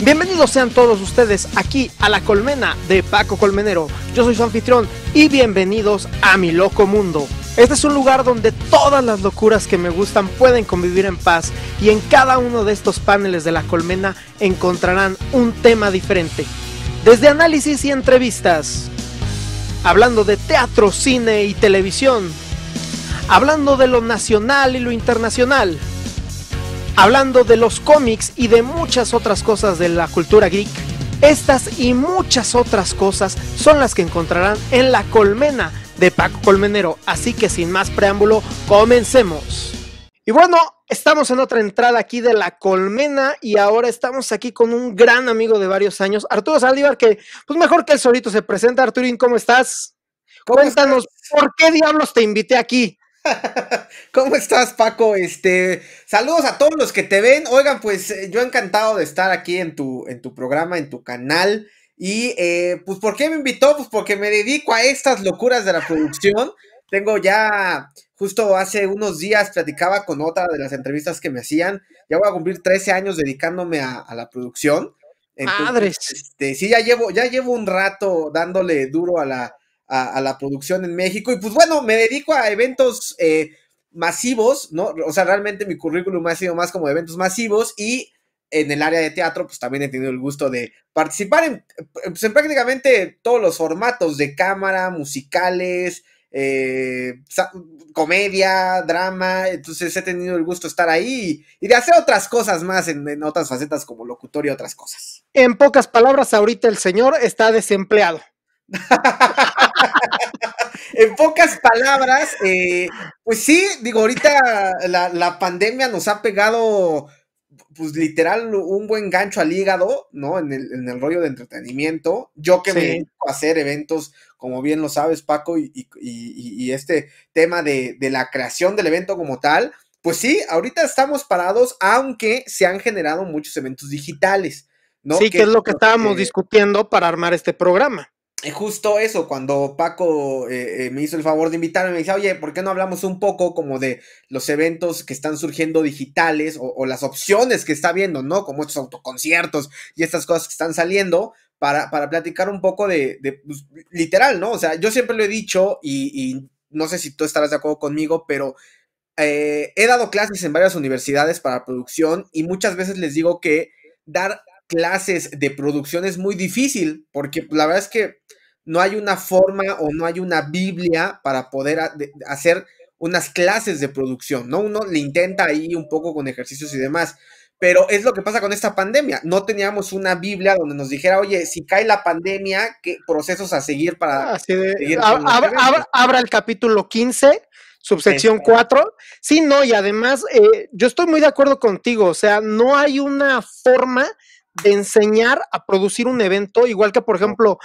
Bienvenidos sean todos ustedes aquí a la colmena de Paco Colmenero. Yo soy su anfitrión y bienvenidos a mi loco mundo. Este es un lugar donde todas las locuras que me gustan pueden convivir en paz y en cada uno de estos paneles de la colmena encontrarán un tema diferente. Desde análisis y entrevistas, hablando de teatro, cine y televisión, hablando de lo nacional y lo internacional hablando de los cómics y de muchas otras cosas de la cultura geek. Estas y muchas otras cosas son las que encontrarán en la colmena de Paco Colmenero, así que sin más preámbulo, comencemos. Y bueno, estamos en otra entrada aquí de la colmena y ahora estamos aquí con un gran amigo de varios años, Arturo Saldívar, que pues mejor que el solito se presenta. Arturín, ¿cómo estás? Cuéntanos, ¿por qué diablos te invité aquí? ¿Cómo estás, Paco? Este, saludos a todos los que te ven. Oigan, pues eh, yo encantado de estar aquí en tu, en tu programa, en tu canal. Y eh, pues, ¿por qué me invitó? Pues porque me dedico a estas locuras de la producción. Tengo ya, justo hace unos días platicaba con otra de las entrevistas que me hacían. Ya voy a cumplir 13 años dedicándome a, la producción. Madres. Este, sí, ya llevo, ya llevo un rato dándole duro a la, a, la producción en México. Y pues bueno, me dedico a eventos eh, masivos, ¿no? O sea, realmente mi currículum ha sido más como eventos masivos y en el área de teatro, pues también he tenido el gusto de participar en, pues, en prácticamente todos los formatos de cámara, musicales, eh, comedia, drama, entonces he tenido el gusto de estar ahí y, de hacer otras cosas más en, en otras facetas como locutor y otras cosas. En pocas palabras, ahorita el señor está desempleado. en pocas palabras, eh, pues sí, digo, ahorita la, pandemia nos ha pegado, pues literal, un buen gancho al hígado, ¿no? En el, rollo de entretenimiento. Yo que me hacer eventos, como bien lo sabes, Paco, y, este tema de, la creación del evento como tal, pues sí, ahorita estamos parados, aunque se han generado muchos eventos digitales. ¿no? Sí, que, es lo que estábamos discutiendo para armar este programa justo eso, cuando Paco eh, eh, me hizo el favor de invitarme, me dice, oye, ¿por qué no hablamos un poco como de los eventos que están surgiendo digitales o, las opciones que está viendo, ¿no? Como estos autoconciertos y estas cosas que están saliendo. Para, platicar un poco de, pues, literal, ¿no? O sea, yo siempre lo he dicho y, no sé si tú estarás de acuerdo conmigo, pero eh, he dado clases en varias universidades para producción y muchas veces les digo que dar clases de producción es muy difícil, porque la verdad es que no hay una forma o no hay una Biblia para poder hacer unas clases de producción, ¿no? Uno le intenta ahí un poco con ejercicios y demás, pero es lo que pasa con esta pandemia. No teníamos una Biblia donde nos dijera, oye, si cae la pandemia, ¿qué procesos a seguir para... Ah, seguir abra el capítulo 15 subsección 4. Sí, no, y además, eh, yo estoy muy de acuerdo contigo, o sea, no hay una forma de enseñar a producir un evento, igual que por ejemplo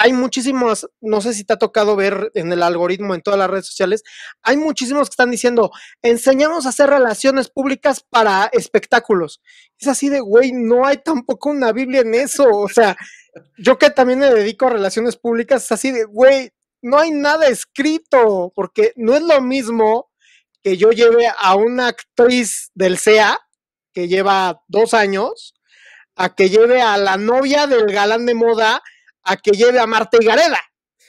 hay muchísimos, no sé si te ha tocado ver en el algoritmo, en todas las redes sociales, hay muchísimos que están diciendo, enseñamos a hacer relaciones públicas para espectáculos. Es así de, güey, no hay tampoco una Biblia en eso. O sea, yo que también me dedico a relaciones públicas, es así de, güey, no hay nada escrito, porque no es lo mismo que yo lleve a una actriz del SEA, que lleva dos años, a que lleve a la novia del galán de moda, a que lleve a Marta y Gareda.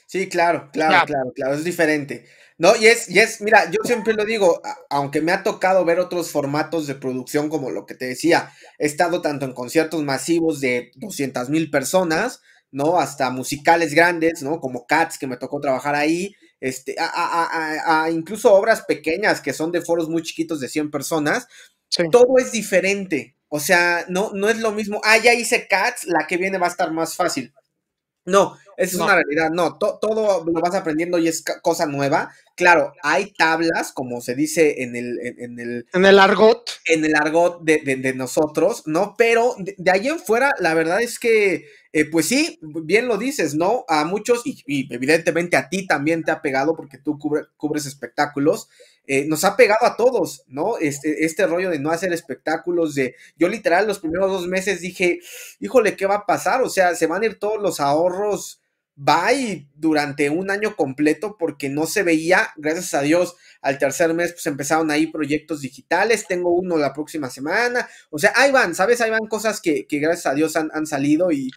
Sí, claro, claro, claro, claro, es diferente. No, y es, y es, mira, yo siempre lo digo, aunque me ha tocado ver otros formatos de producción como lo que te decía, he estado tanto en conciertos masivos de 200 mil personas, ¿no? Hasta musicales grandes, ¿no? Como Cats, que me tocó trabajar ahí, este, a, incluso obras pequeñas que son de foros muy chiquitos de 100 personas. Todo es diferente, o sea, no, no es lo mismo. Ah, ya hice Cats, la que viene va a estar más fácil. No, esa es una realidad. No, todo lo vas aprendiendo y es cosa nueva. Claro, hay tablas, como se dice en el. En, el, el argot. En el argot de, nosotros, ¿no? Pero de, de, ahí en fuera, la verdad es que eh, pues sí, bien lo dices, ¿no? A muchos, y, evidentemente a ti también te ha pegado porque tú cubres espectáculos, eh, nos ha pegado a todos, ¿no? Este, este rollo de no hacer espectáculos, de yo literal los primeros dos meses dije, híjole, ¿qué va a pasar? O sea, se van a ir todos los ahorros, bye, durante un año completo porque no se veía, gracias a Dios, al tercer mes pues empezaron ahí proyectos digitales, tengo uno la próxima semana, o sea, ahí van, ¿sabes? Ahí van cosas que, gracias a Dios han salido y,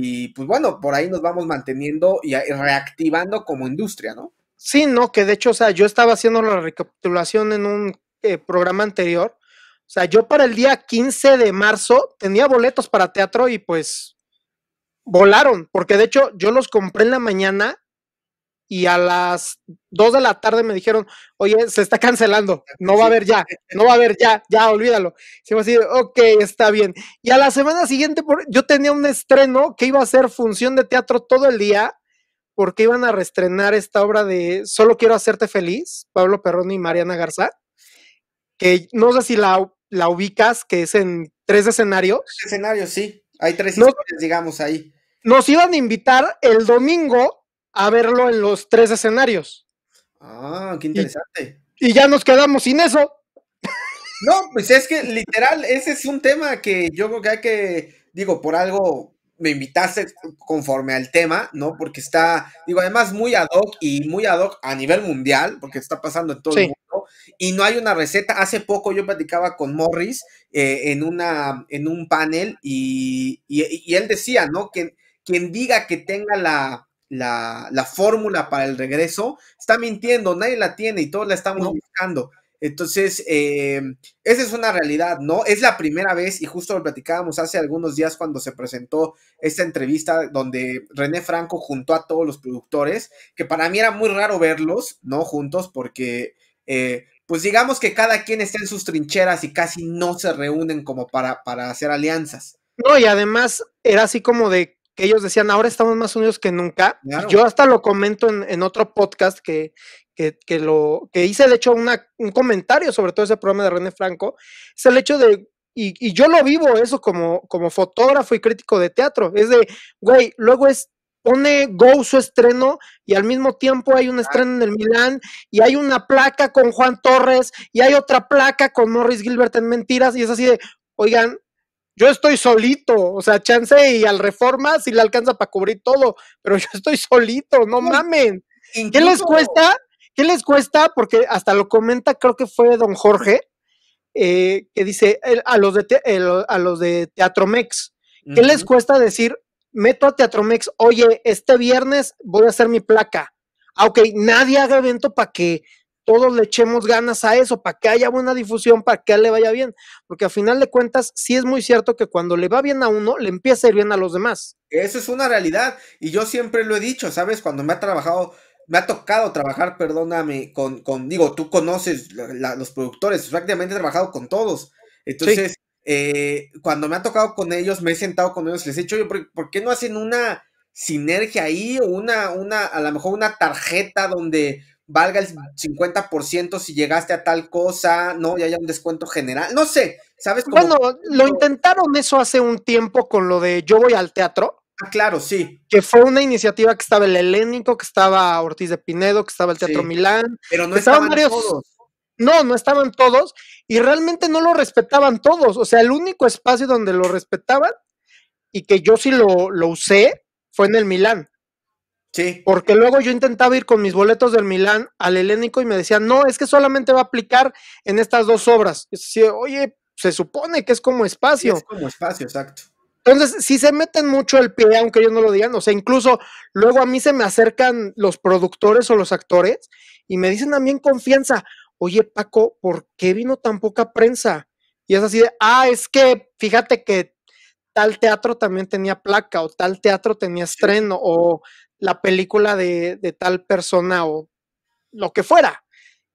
y pues bueno, por ahí nos vamos manteniendo y reactivando como industria, ¿no? Sí, no, que de hecho, o sea, yo estaba haciendo la recapitulación en un eh, programa anterior. O sea, yo para el día 15 de marzo tenía boletos para teatro y pues volaron, porque de hecho yo los compré en la mañana y a las 2 de la tarde me dijeron, oye, se está cancelando, ah, no va a haber ya, no va a haber ya, ya, olvídalo. Se a decir, ok, está bien. Y a la semana siguiente yo tenía un estreno que iba a ser función de teatro todo el día porque iban a reestrenar esta obra de Solo quiero hacerte feliz, Pablo Perroni y Mariana Garza, que no sé si la, ubicas, que es en tres escenarios. Tres escenarios, sí. Hay tres escenarios, digamos, ahí. Nos iban a invitar el domingo a verlo en los tres escenarios. Ah, qué interesante. Y, ya nos quedamos sin eso. No, pues es que literal, ese es un tema que yo creo que hay que, digo, por algo me invitaste conforme al tema, ¿no? Porque está, digo, además muy ad hoc y muy ad hoc a nivel mundial, porque está pasando en todo el mundo, y no hay una receta. Hace poco yo platicaba con Morris eh, en, una, en un panel y él decía, ¿no? Que quien diga que tenga la, la, fórmula para el regreso, está mintiendo, nadie la tiene y todos la estamos buscando. Entonces, eh, esa es una realidad, ¿no? Es la primera vez, y justo lo platicábamos hace algunos días cuando se presentó esta entrevista donde René Franco juntó a todos los productores, que para mí era muy raro verlos, ¿no? Juntos, porque, eh, pues digamos que cada quien está en sus trincheras y casi no se reúnen como para, para hacer alianzas. No, y además era así como de que ellos decían, ahora estamos más unidos que nunca. Yo hasta lo comento en, otro podcast que, que, lo, que hice, de hecho, un comentario sobre todo ese programa de René Franco, es el hecho de, y, yo lo vivo eso como, como fotógrafo y crítico de teatro, es de, güey, luego es pone Go su estreno y al mismo tiempo hay un estreno en el Milán y hay una placa con Juan Torres y hay otra placa con Morris Gilbert en Mentiras y es así de, oigan, yo estoy solito, o sea, chance y al reforma si le alcanza para cubrir todo, pero yo estoy solito, no pues, mamen. ¿Qué les cuesta? ¿Qué les cuesta? Porque hasta lo comenta, creo que fue don Jorge, eh, que dice a, los de a los de Teatromex, ¿qué les cuesta decir, meto a Teatromex, oye, este viernes voy a hacer mi placa? aunque ah, ok, nadie haga evento para que todos le echemos ganas a eso, para que haya buena difusión, para que le vaya bien. Porque a final de cuentas, sí es muy cierto que cuando le va bien a uno, le empieza a ir bien a los demás. Eso es una realidad. Y yo siempre lo he dicho, ¿sabes? Cuando me ha trabajado, me ha tocado trabajar, perdóname, con, con digo, tú conoces los productores, prácticamente he trabajado con todos. Entonces, eh, cuando me ha tocado con ellos, me he sentado con ellos, les he dicho, yo, ¿por, ¿por qué no hacen una sinergia ahí? Una, una, a lo mejor una tarjeta donde valga el 50% si llegaste a tal cosa, ¿no? Y haya un descuento general, no sé, ¿sabes? Cómo? bueno, lo intentaron eso hace un tiempo con lo de yo voy al teatro. Ah, claro, sí. Que fue una iniciativa que estaba el Helénico, que estaba Ortiz de Pinedo, que estaba el Teatro Milán. Pero no estaban, todos. No, no estaban todos y realmente no lo respetaban todos. O sea, el único espacio donde lo respetaban y que yo sí lo usé fue en el Milán. Sí. Porque luego yo intentaba ir con mis boletos del Milán al Helénico y me decían, no, es que solamente va a aplicar en estas dos obras. Es oye, se supone que es como espacio. es como espacio, exacto. Entonces, si se meten mucho el pie, aunque yo no lo digan, o sea, incluso luego a mí se me acercan los productores o los actores y me dicen a mí en confianza, oye Paco, ¿por qué vino tan poca prensa? Y es así de, ah, es que fíjate que tal teatro también tenía placa o tal teatro tenía estreno o la película de, tal persona o lo que fuera.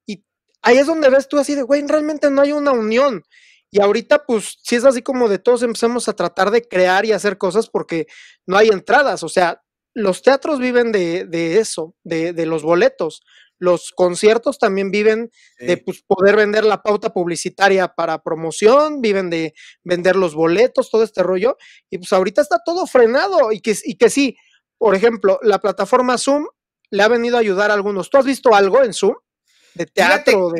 Y ahí es donde ves tú así de, güey, realmente no hay una unión. Y ahorita, pues, si es así como de todos empezamos a tratar de crear y hacer cosas porque no hay entradas. O sea, los teatros viven de, eso, de, los boletos. Los conciertos también viven de pues, poder vender la pauta publicitaria para promoción, viven de vender los boletos, todo este rollo. Y pues ahorita está todo frenado y que, y que sí, por ejemplo, la plataforma Zoom le ha venido a ayudar a algunos. ¿Tú has visto algo en Zoom? De teatro,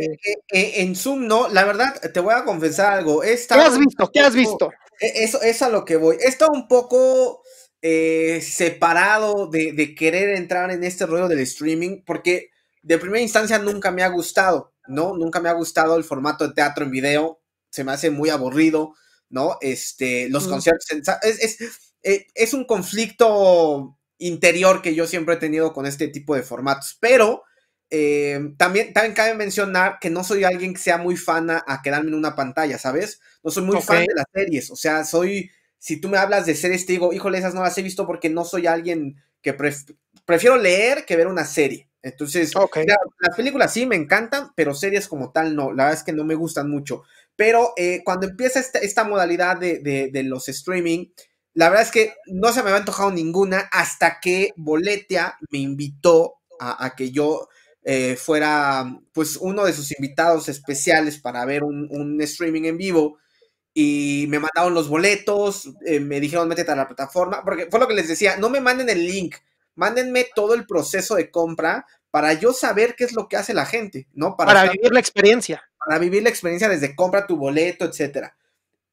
En Zoom no, la verdad, te voy a confesar algo. ¿Qué has visto? ¿Qué has visto? Eso es a lo que voy. Está un poco eh, separado de, querer entrar en este rollo del streaming, porque de primera instancia nunca me ha gustado, ¿no? Nunca me ha gustado el formato de teatro en video. Se me hace muy aburrido, ¿no? Este, los mm. conciertos. Es, eh, es, un conflicto interior que yo siempre he tenido con este tipo de formatos. Pero eh, también, también cabe mencionar que no soy alguien que sea muy fan a, quedarme en una pantalla, ¿sabes? No soy muy fan de las series, o sea, soy, si tú me hablas de series, te digo, híjole, esas no las he visto porque no soy alguien que prefiero leer que ver una serie. Entonces, las películas sí me encantan, pero series como tal no, la verdad es que no me gustan mucho. Pero eh, cuando empieza esta, modalidad de, de los streaming, la verdad es que no se me había antojado ninguna hasta que Boletia me invitó a, que yo eh, fuera pues uno de sus invitados especiales para ver un, streaming en vivo y me mandaron los boletos, eh, me dijeron métete a la plataforma, porque fue lo que les decía, no me manden el link, mándenme todo el proceso de compra para yo saber qué es lo que hace la gente, ¿no? Para, vivir la experiencia. Para vivir la experiencia desde compra tu boleto, etcétera.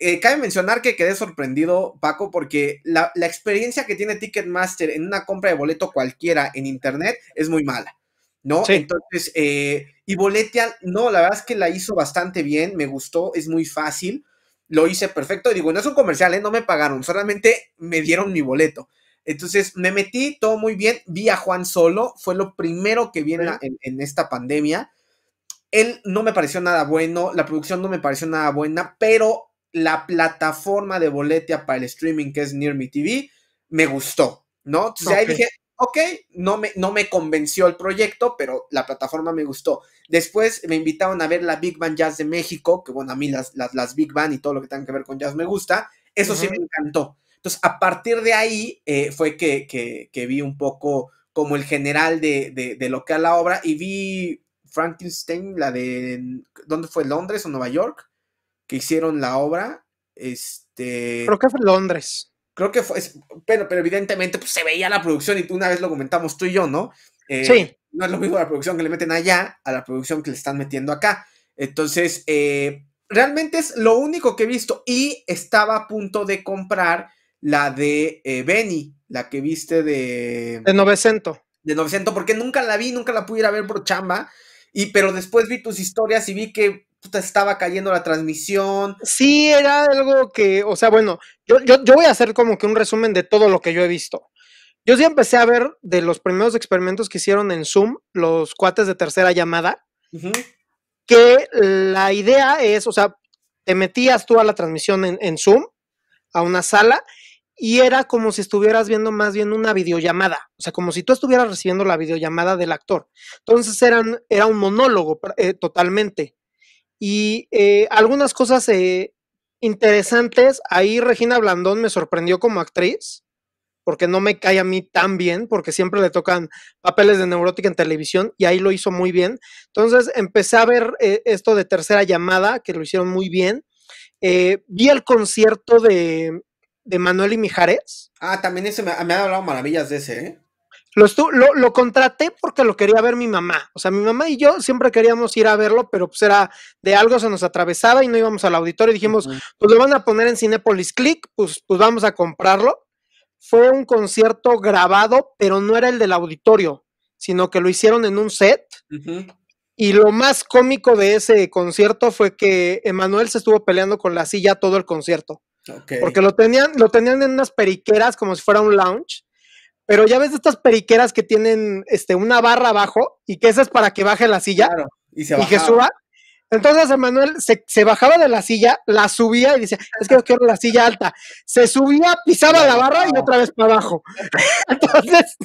Eh, cabe mencionar que quedé sorprendido, Paco, porque la, experiencia que tiene Ticketmaster en una compra de boleto cualquiera en Internet es muy mala, ¿no? Sí. Entonces, eh, y Boletia, no, la verdad es que la hizo bastante bien, me gustó, es muy fácil, lo hice perfecto. Digo, no es un comercial, ¿eh? no me pagaron, solamente me dieron mi boleto. Entonces, me metí todo muy bien, vi a Juan solo, fue lo primero que vi en esta pandemia. Él no me pareció nada bueno, la producción no me pareció nada buena, pero la plataforma de boletia para el streaming que es Near Me TV me gustó, ¿no? Entonces ahí dije, ok, no me, no me convenció el proyecto, pero la plataforma me gustó. Después me invitaron a ver la Big Band Jazz de México, que bueno, a mí las, las, Big Band y todo lo que tenga que ver con jazz me gusta, eso sí me encantó. Entonces, a partir de ahí eh, fue que, que, vi un poco como el general de, de, de lo que era la obra y vi Frankenstein, la de, ¿dónde fue? ¿Londres o Nueva York? que hicieron la obra. Este. Creo que fue Londres. Creo que fue. Pero, pero evidentemente pues, se veía la producción y tú una vez lo comentamos tú y yo, ¿no? Eh, sí. No es lo mismo la producción que le meten allá a la producción que le están metiendo acá. Entonces, eh, realmente es lo único que he visto. Y estaba a punto de comprar la de eh, Benny, la que viste de. De 900. De 900, porque nunca la vi, nunca la pude ir a ver por chamba. Y, pero después vi tus historias y vi que ¿Te estaba cayendo la transmisión. Sí, era algo que, o sea, bueno, yo, voy a hacer como que un resumen de todo lo que yo he visto. Yo sí empecé a ver de los primeros experimentos que hicieron en Zoom, los cuates de tercera llamada, que la idea es, o sea, te metías tú a la transmisión en, Zoom, a una sala, y era como si estuvieras viendo más bien una videollamada, o sea, como si tú estuvieras recibiendo la videollamada del actor. Entonces eran, era un monólogo eh, totalmente. Y eh, algunas cosas eh, interesantes, ahí Regina Blandón me sorprendió como actriz, porque no me cae a mí tan bien, porque siempre le tocan papeles de neurótica en televisión y ahí lo hizo muy bien. Entonces empecé a ver eh, esto de tercera llamada, que lo hicieron muy bien. vi el concierto de, de Manuel y Mijares. Ah, también ese me, me, han hablado maravillas de ese, ¿eh? Lo, contraté porque lo quería ver mi mamá. O sea, mi mamá y yo siempre queríamos ir a verlo, pero pues era de algo se nos atravesaba y no íbamos al auditorio. Y dijimos, pues lo van a poner en Cinepolis Click, pues, pues vamos a comprarlo. Fue un concierto grabado, pero no era el del auditorio, sino que lo hicieron en un set. Y lo más cómico de ese concierto fue que Emanuel se estuvo peleando con la silla todo el concierto. Porque lo tenían, lo tenían en unas periqueras como si fuera un lounge pero ya ves estas periqueras que tienen este, una barra abajo y que esa es para que baje la silla y, que suba. Entonces Emanuel se, bajaba de la silla, la subía y decía, es que yo quiero la silla alta. Se subía, pisaba la barra y otra vez para abajo. entonces,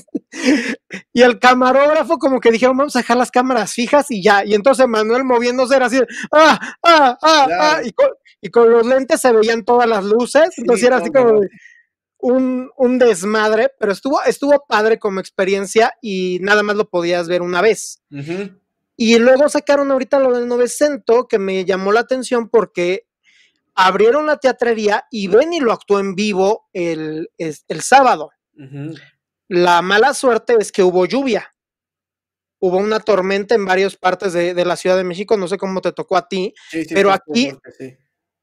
y el camarógrafo como que dijeron, vamos a dejar las cámaras fijas y ya. Y entonces Emanuel moviéndose era así, ah, ah, ah, ah. Y con, los lentes se veían todas las luces. Entonces era así como un, desmadre, pero estuvo, estuvo padre como experiencia y nada más lo podías ver una vez. Y luego sacaron ahorita lo del Novecento, que me llamó la atención porque abrieron la teatrería y Benny lo actuó en vivo el, el, sábado. La mala suerte es que hubo lluvia. Hubo una tormenta en varias partes de, la Ciudad de México, no sé cómo te tocó a ti, pero aquí,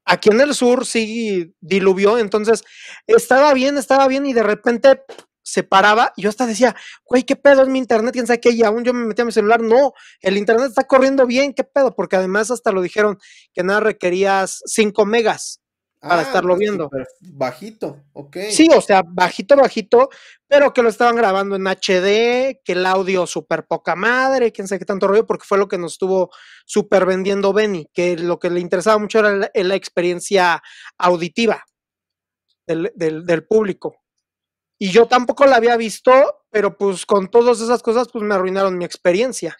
aquí en el sur sí diluvió, entonces estaba bien, estaba bien y de repente se paraba yo hasta decía, güey, ¿qué pedo es mi internet? ¿Quién sabe qué? Y aún yo me metí a mi celular, no, el internet está corriendo bien, ¿qué pedo? Porque además hasta lo dijeron que nada requerías 5 megas para ah, estarlo viendo. Bajito, ok. Sí, o sea, bajito, bajito, pero que lo estaban grabando en HD, que el audio súper poca madre, quién sabe qué tanto rollo, porque fue lo que nos estuvo súper vendiendo Benny, que lo que le interesaba mucho era la, experiencia auditiva del, del, público. Y yo tampoco la había visto, pero pues con todas esas cosas, pues me arruinaron mi experiencia.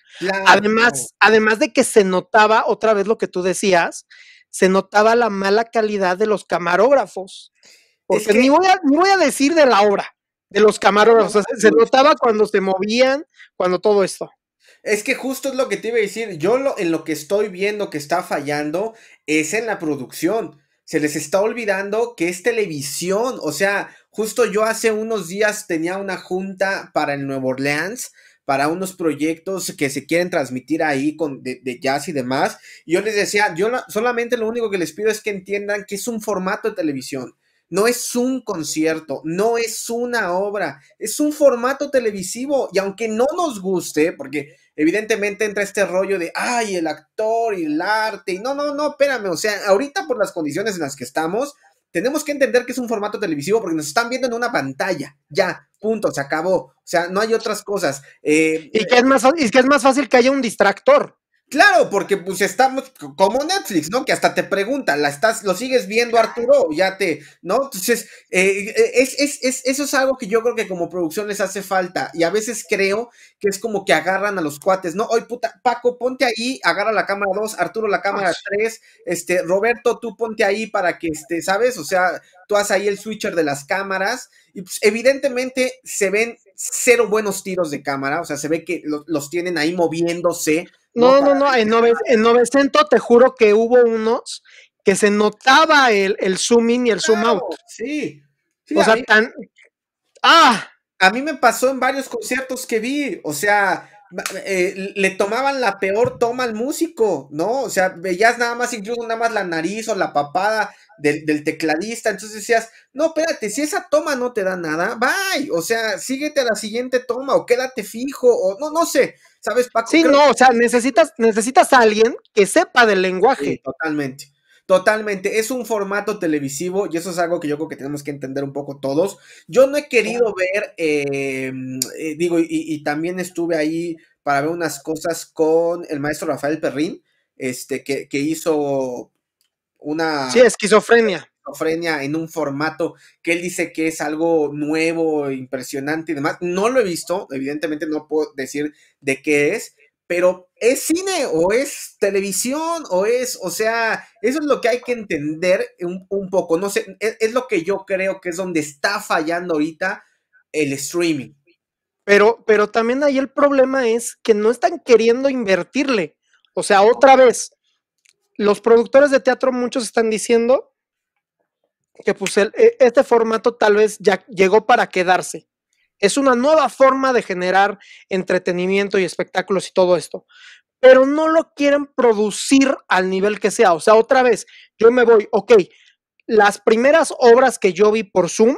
Además, además de que se notaba otra vez lo que tú decías, se notaba la mala calidad de los camarógrafos. ni, voy a, decir de la obra, de los camarógrafos. se notaba cuando se movían, cuando todo esto. Es que justo es lo que te iba a decir. Yo lo, en lo que estoy viendo que está fallando es en la producción. Se les está olvidando que es televisión. O sea, justo yo hace unos días tenía una junta para el Nuevo Orleans para unos proyectos que se quieren transmitir ahí con, de, jazz y demás. yo les decía, yo solamente lo único que les pido es que entiendan que es un formato de televisión. No es un concierto, no es una obra, es un formato televisivo. Y aunque no nos guste, porque evidentemente entra este rollo de, ay, el actor y el arte, y no, no, no, espérame, o sea, ahorita por las condiciones en las que estamos, tenemos que entender que es un formato televisivo porque nos están viendo en una pantalla. Ya, punto, se acabó. O sea, no hay otras cosas. Eh, y, que es más, y que es más fácil que haya un distractor. Claro, porque pues estamos como Netflix, ¿no? Que hasta te pregunta, la estás, lo sigues viendo Arturo, ya te, ¿no? Entonces, eh, eh, es, es, es, eso es algo que yo creo que como producción les hace falta. Y a veces creo que es como que agarran a los cuates, ¿no? Hoy puta, Paco, ponte ahí, agarra la cámara 2, Arturo la cámara 3, este, Roberto, tú ponte ahí para que este, ¿sabes? O sea, tú haz ahí el switcher de las cámaras. Y pues, evidentemente se ven cero buenos tiros de cámara, o sea, se ve que los tienen ahí moviéndose no, no, no, en, 900 Novecento te juro que hubo unos que se notaba el, el zoom in y el zoom out. Sí. o sea, tan... ¡Ah! A mí me pasó en varios conciertos que vi, o sea, eh, le tomaban la peor toma al músico, ¿no? O sea, veías nada más, incluso nada más la nariz o la papada del, del, tecladista, entonces decías, no, espérate, si esa toma no te da nada, bye, o sea, síguete a la siguiente toma o quédate fijo, o no, no sé, ¿Sabes, Paco? Sí, no, o sea, necesitas, necesitas a alguien que sepa del lenguaje. totalmente. Totalmente, es un formato televisivo y eso es algo que yo creo que tenemos que entender un poco todos. Yo no he querido ver, em, eh, digo, y, también estuve ahí para ver unas cosas con el maestro Rafael Perrín, este, que, que hizo una... Sí, esquizofrenia en un formato que él dice que es algo nuevo, impresionante y demás. No lo he visto, evidentemente no puedo decir de qué es, pero es cine o es televisión o es, o sea, eso es lo que hay que entender un, poco, no sé, es, es, lo que yo creo que es donde está fallando ahorita el streaming. Pero, pero también ahí el problema es que no están queriendo invertirle. O sea, otra vez, los productores de teatro muchos están diciendo que pues e, este formato tal vez ya llegó para quedarse. Es una nueva forma de generar entretenimiento y espectáculos y todo esto. Pero no lo quieren producir al nivel que sea. O sea, otra vez, yo me voy, ok, las primeras obras que yo vi por Zoom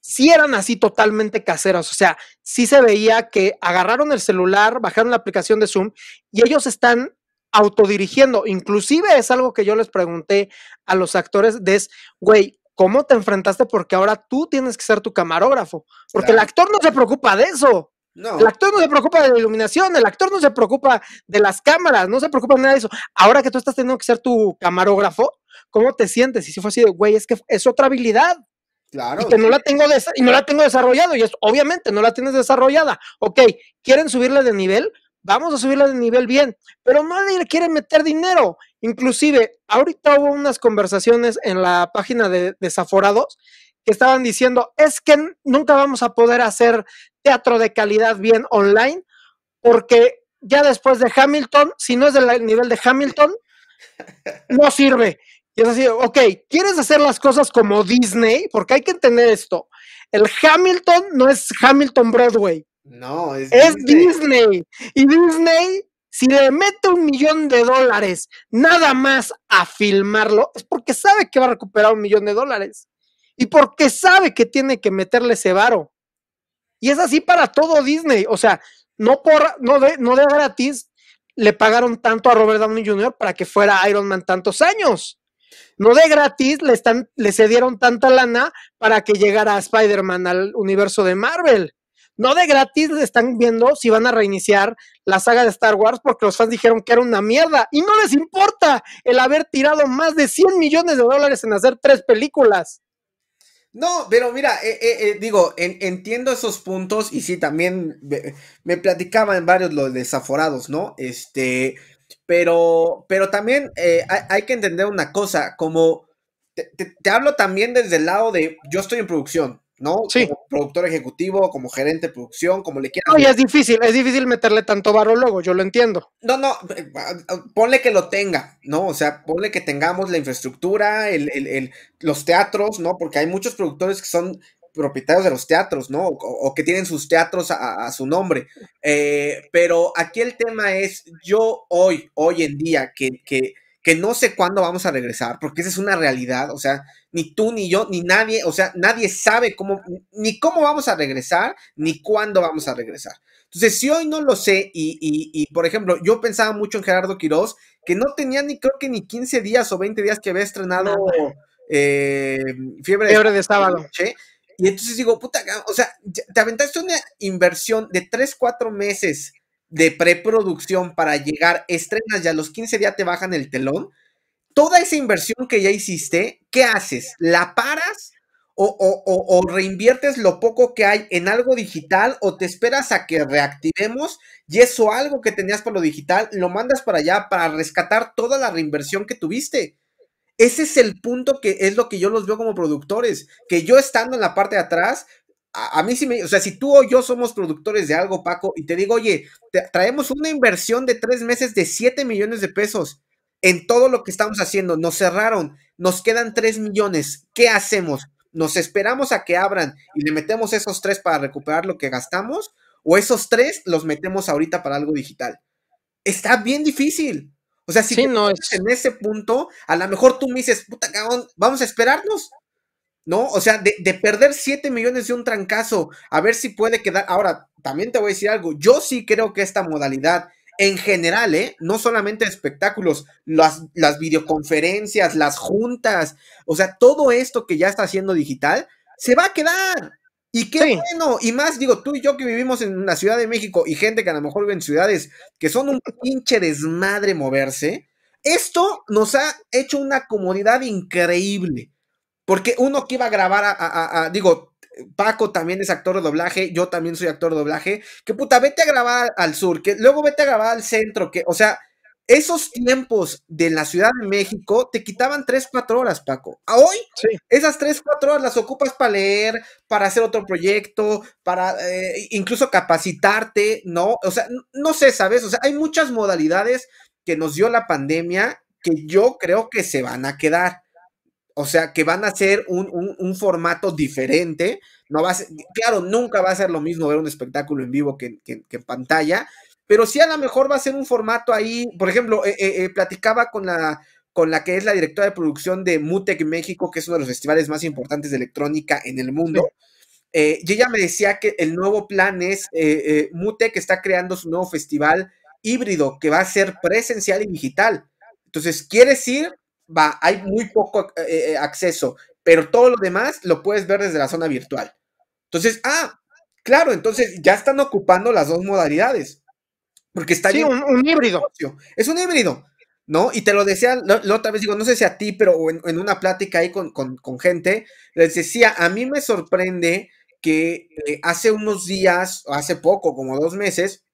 sí eran así totalmente caseras, o sea, sí se veía que agarraron el celular, bajaron la aplicación de Zoom y ellos están autodirigiendo. Inclusive es algo que yo les pregunté a los actores, de güey, cómo te enfrentaste porque ahora tú tienes que ser tu camarógrafo, porque el actor no se preocupa de eso. El actor no se preocupa de la iluminación, el actor no se preocupa de las cámaras, no se preocupa de nada de eso. Ahora que tú estás teniendo que ser tu camarógrafo, ¿cómo te sientes? Y si fue así güey, es que es otra habilidad. Claro. Y que no la tengo, y no la tengo desarrollado, y es, obviamente no la tienes desarrollada. Ok, ¿quieren subirle de nivel? vamos a subirla de nivel bien, pero nadie le quiere meter dinero. Inclusive, ahorita hubo unas conversaciones en la página de Desaforados que estaban diciendo, es que nunca vamos a poder hacer teatro de calidad bien online, porque ya después de Hamilton, si no es del nivel de Hamilton, no sirve. Y es así, ok, ¿quieres hacer las cosas como Disney? Porque hay que entender esto. El Hamilton no es Hamilton Broadway. No, es, Disney. Y Disney, si le mete un millón de dólares nada más a filmarlo, es porque sabe que va a recuperar un millón de dólares. Y porque sabe que tiene que meterle ese varo. Y es así para todo Disney. O sea, no, por, no, de, no de gratis le pagaron tanto a Robert Downey Jr. para que fuera Iron Man tantos años. No de gratis le, están, le cedieron tanta lana para que llegara Spider-Man al universo de Marvel no de gratis les están viendo si van a reiniciar la saga de Star Wars porque los fans dijeron que era una mierda y no les importa el haber tirado más de 100 millones de dólares en hacer tres películas. No, pero mira, eh, eh, eh, digo, entiendo esos puntos y sí, también me, platicaban varios los desaforados, ¿no? Este, pero, pero también hay, que entender una cosa, como te hablo también desde el lado de yo estoy en producción, ¿no? Sí. Como productor ejecutivo, como gerente de producción, como le quieras. No, es difícil, es difícil meterle tanto barro luego, yo lo entiendo. No, no, eh, ah, ponle que lo tenga, ¿no? O sea, ponle que tengamos la infraestructura, los teatros, ¿no? Porque hay muchos productores que son propietarios de los teatros, ¿no? O, que tienen sus teatros a, su nombre. Eh, pero aquí el tema es, yo hoy, hoy en día, que, que que no sé cuándo vamos a regresar, porque esa es una realidad, o sea, ni tú, ni yo, ni nadie, o sea, nadie sabe cómo, ni cómo vamos a regresar, ni cuándo vamos a regresar. Entonces, si hoy no lo sé, y, por ejemplo, yo pensaba mucho en Gerardo Quiroz que no tenía ni creo que ni 15 días o 20 días que había estrenado eh, Fiebre, de, sábado. y entonces digo, puta, o sea, te aventaste una inversión de 3, 4 meses de preproducción para llegar, estrenas ya los 15 días te bajan el telón, toda esa inversión que ya hiciste, ¿qué haces? ¿La paras o, reinviertes lo poco que hay en algo digital o te esperas a que reactivemos y eso algo que tenías por lo digital lo mandas para allá para rescatar toda la reinversión que tuviste? Ese es el punto que es lo que yo los veo como productores, que yo estando en la parte de atrás a, mí sí me, o sea, si tú o yo somos productores de algo, Paco, y te digo, oye, traemos una inversión de tres meses de siete millones de pesos en todo lo que estamos haciendo, nos cerraron, nos quedan tres millones, ¿qué hacemos? ¿Nos esperamos a que abran y le metemos esos tres para recuperar lo que gastamos? ¿O esos tres los metemos ahorita para algo digital? Está bien difícil. O sea, si no en ese punto, a lo mejor tú me dices, puta cabrón, vamos a esperarnos ¿no? O sea, de, de, perder 7 millones de un trancazo, a ver si puede quedar. Ahora, también te voy a decir algo, yo sí creo que esta modalidad en general, ¿eh? no solamente espectáculos, las, las videoconferencias, las juntas, o sea, todo esto que ya está haciendo digital, se va a quedar. Y qué bueno, y más digo, tú y yo que vivimos en la Ciudad de México y gente que a lo mejor vive en ciudades que son un pinche desmadre moverse, esto nos ha hecho una comodidad increíble. Porque uno que iba a grabar a, digo, Paco también es actor de doblaje, yo también soy actor de doblaje, que puta, vete a grabar al sur, que luego vete a grabar al centro, que, o sea, esos tiempos de la Ciudad de México te quitaban 3, 4 horas, Paco. hoy, esas 3, 4 horas las ocupas para leer, para hacer otro proyecto, para eh, incluso capacitarte, ¿no? O sea, no sé, ¿sabes? O sea, hay muchas modalidades que nos dio la pandemia que yo creo que se van a quedar. O sea, que van a ser un, formato diferente. No va a ser, claro, nunca va a ser lo mismo ver un espectáculo en vivo que, en pantalla, pero sí a lo mejor va a ser un formato ahí. Por ejemplo, eh, eh, eh, platicaba con la, con la que es la directora de producción de Mutec México, que es uno de los festivales más importantes de electrónica en el mundo. y ella me decía que el nuevo plan es Mutec está creando su nuevo festival híbrido que va a ser presencial y digital. Entonces, ¿quieres ir? va, hay muy poco eh, eh, eh, acceso, pero todo lo demás lo puedes ver desde la zona virtual. Entonces, ah, claro, entonces ya están ocupando las dos modalidades. Porque está sí, un, híbrido. Es un híbrido, ¿no? Y te lo decía, la otra vez digo, no sé si a ti, pero en, una plática ahí con, gente, les decía, a mí me sorprende que hace unos días, hace poco, como dos meses,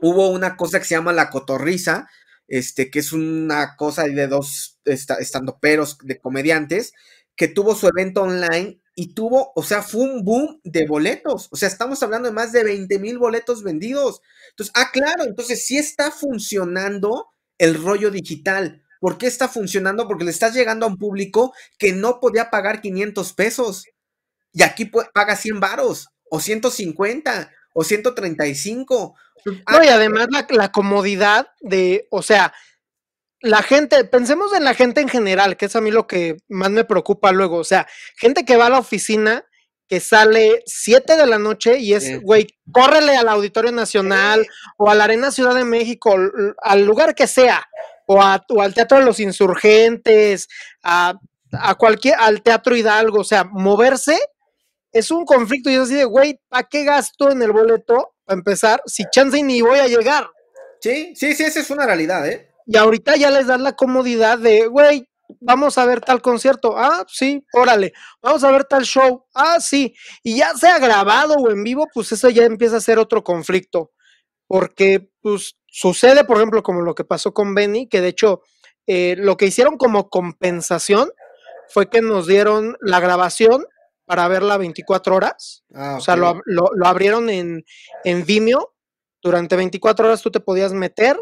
hubo una cosa que se llama la cotorriza, este, que es una cosa de dos estando peros de comediantes, que tuvo su evento online y tuvo, o sea, fue un boom de boletos. O sea, estamos hablando de más de 20 mil boletos vendidos. Entonces, ah, claro, entonces sí está funcionando el rollo digital. ¿Por qué está funcionando? Porque le estás llegando a un público que no podía pagar 500 pesos y aquí paga 100 varos o 150 o 135. Ah, no, y ah, además la, comodidad de, o sea, la gente, pensemos en la gente en general, que es a mí lo que más me preocupa luego, o sea, gente que va a la oficina, que sale 7 de la noche y es, güey, córrele al Auditorio Nacional o a la Arena Ciudad de México, al lugar que sea, o, a, al Teatro de los Insurgentes, a, a cualquier, al Teatro Hidalgo, o sea, moverse es un conflicto y es así de, güey, ¿para qué gasto en el boleto? Para empezar, si chance ni voy a llegar. Sí, sí, sí, esa es una realidad, ¿eh? Y ahorita ya les dan la comodidad de, güey, vamos a ver tal concierto. Ah, sí, órale. Vamos a ver tal show. Ah, sí. Y ya sea grabado o en vivo, pues eso ya empieza a ser otro conflicto. Porque, pues, sucede, por ejemplo, como lo que pasó con Benny, que de hecho, eh, lo que hicieron como compensación fue que nos dieron la grabación para verla 24 horas. Ah, o sea, lo, abrieron en, en Vimeo. Durante 24 horas tú te podías meter,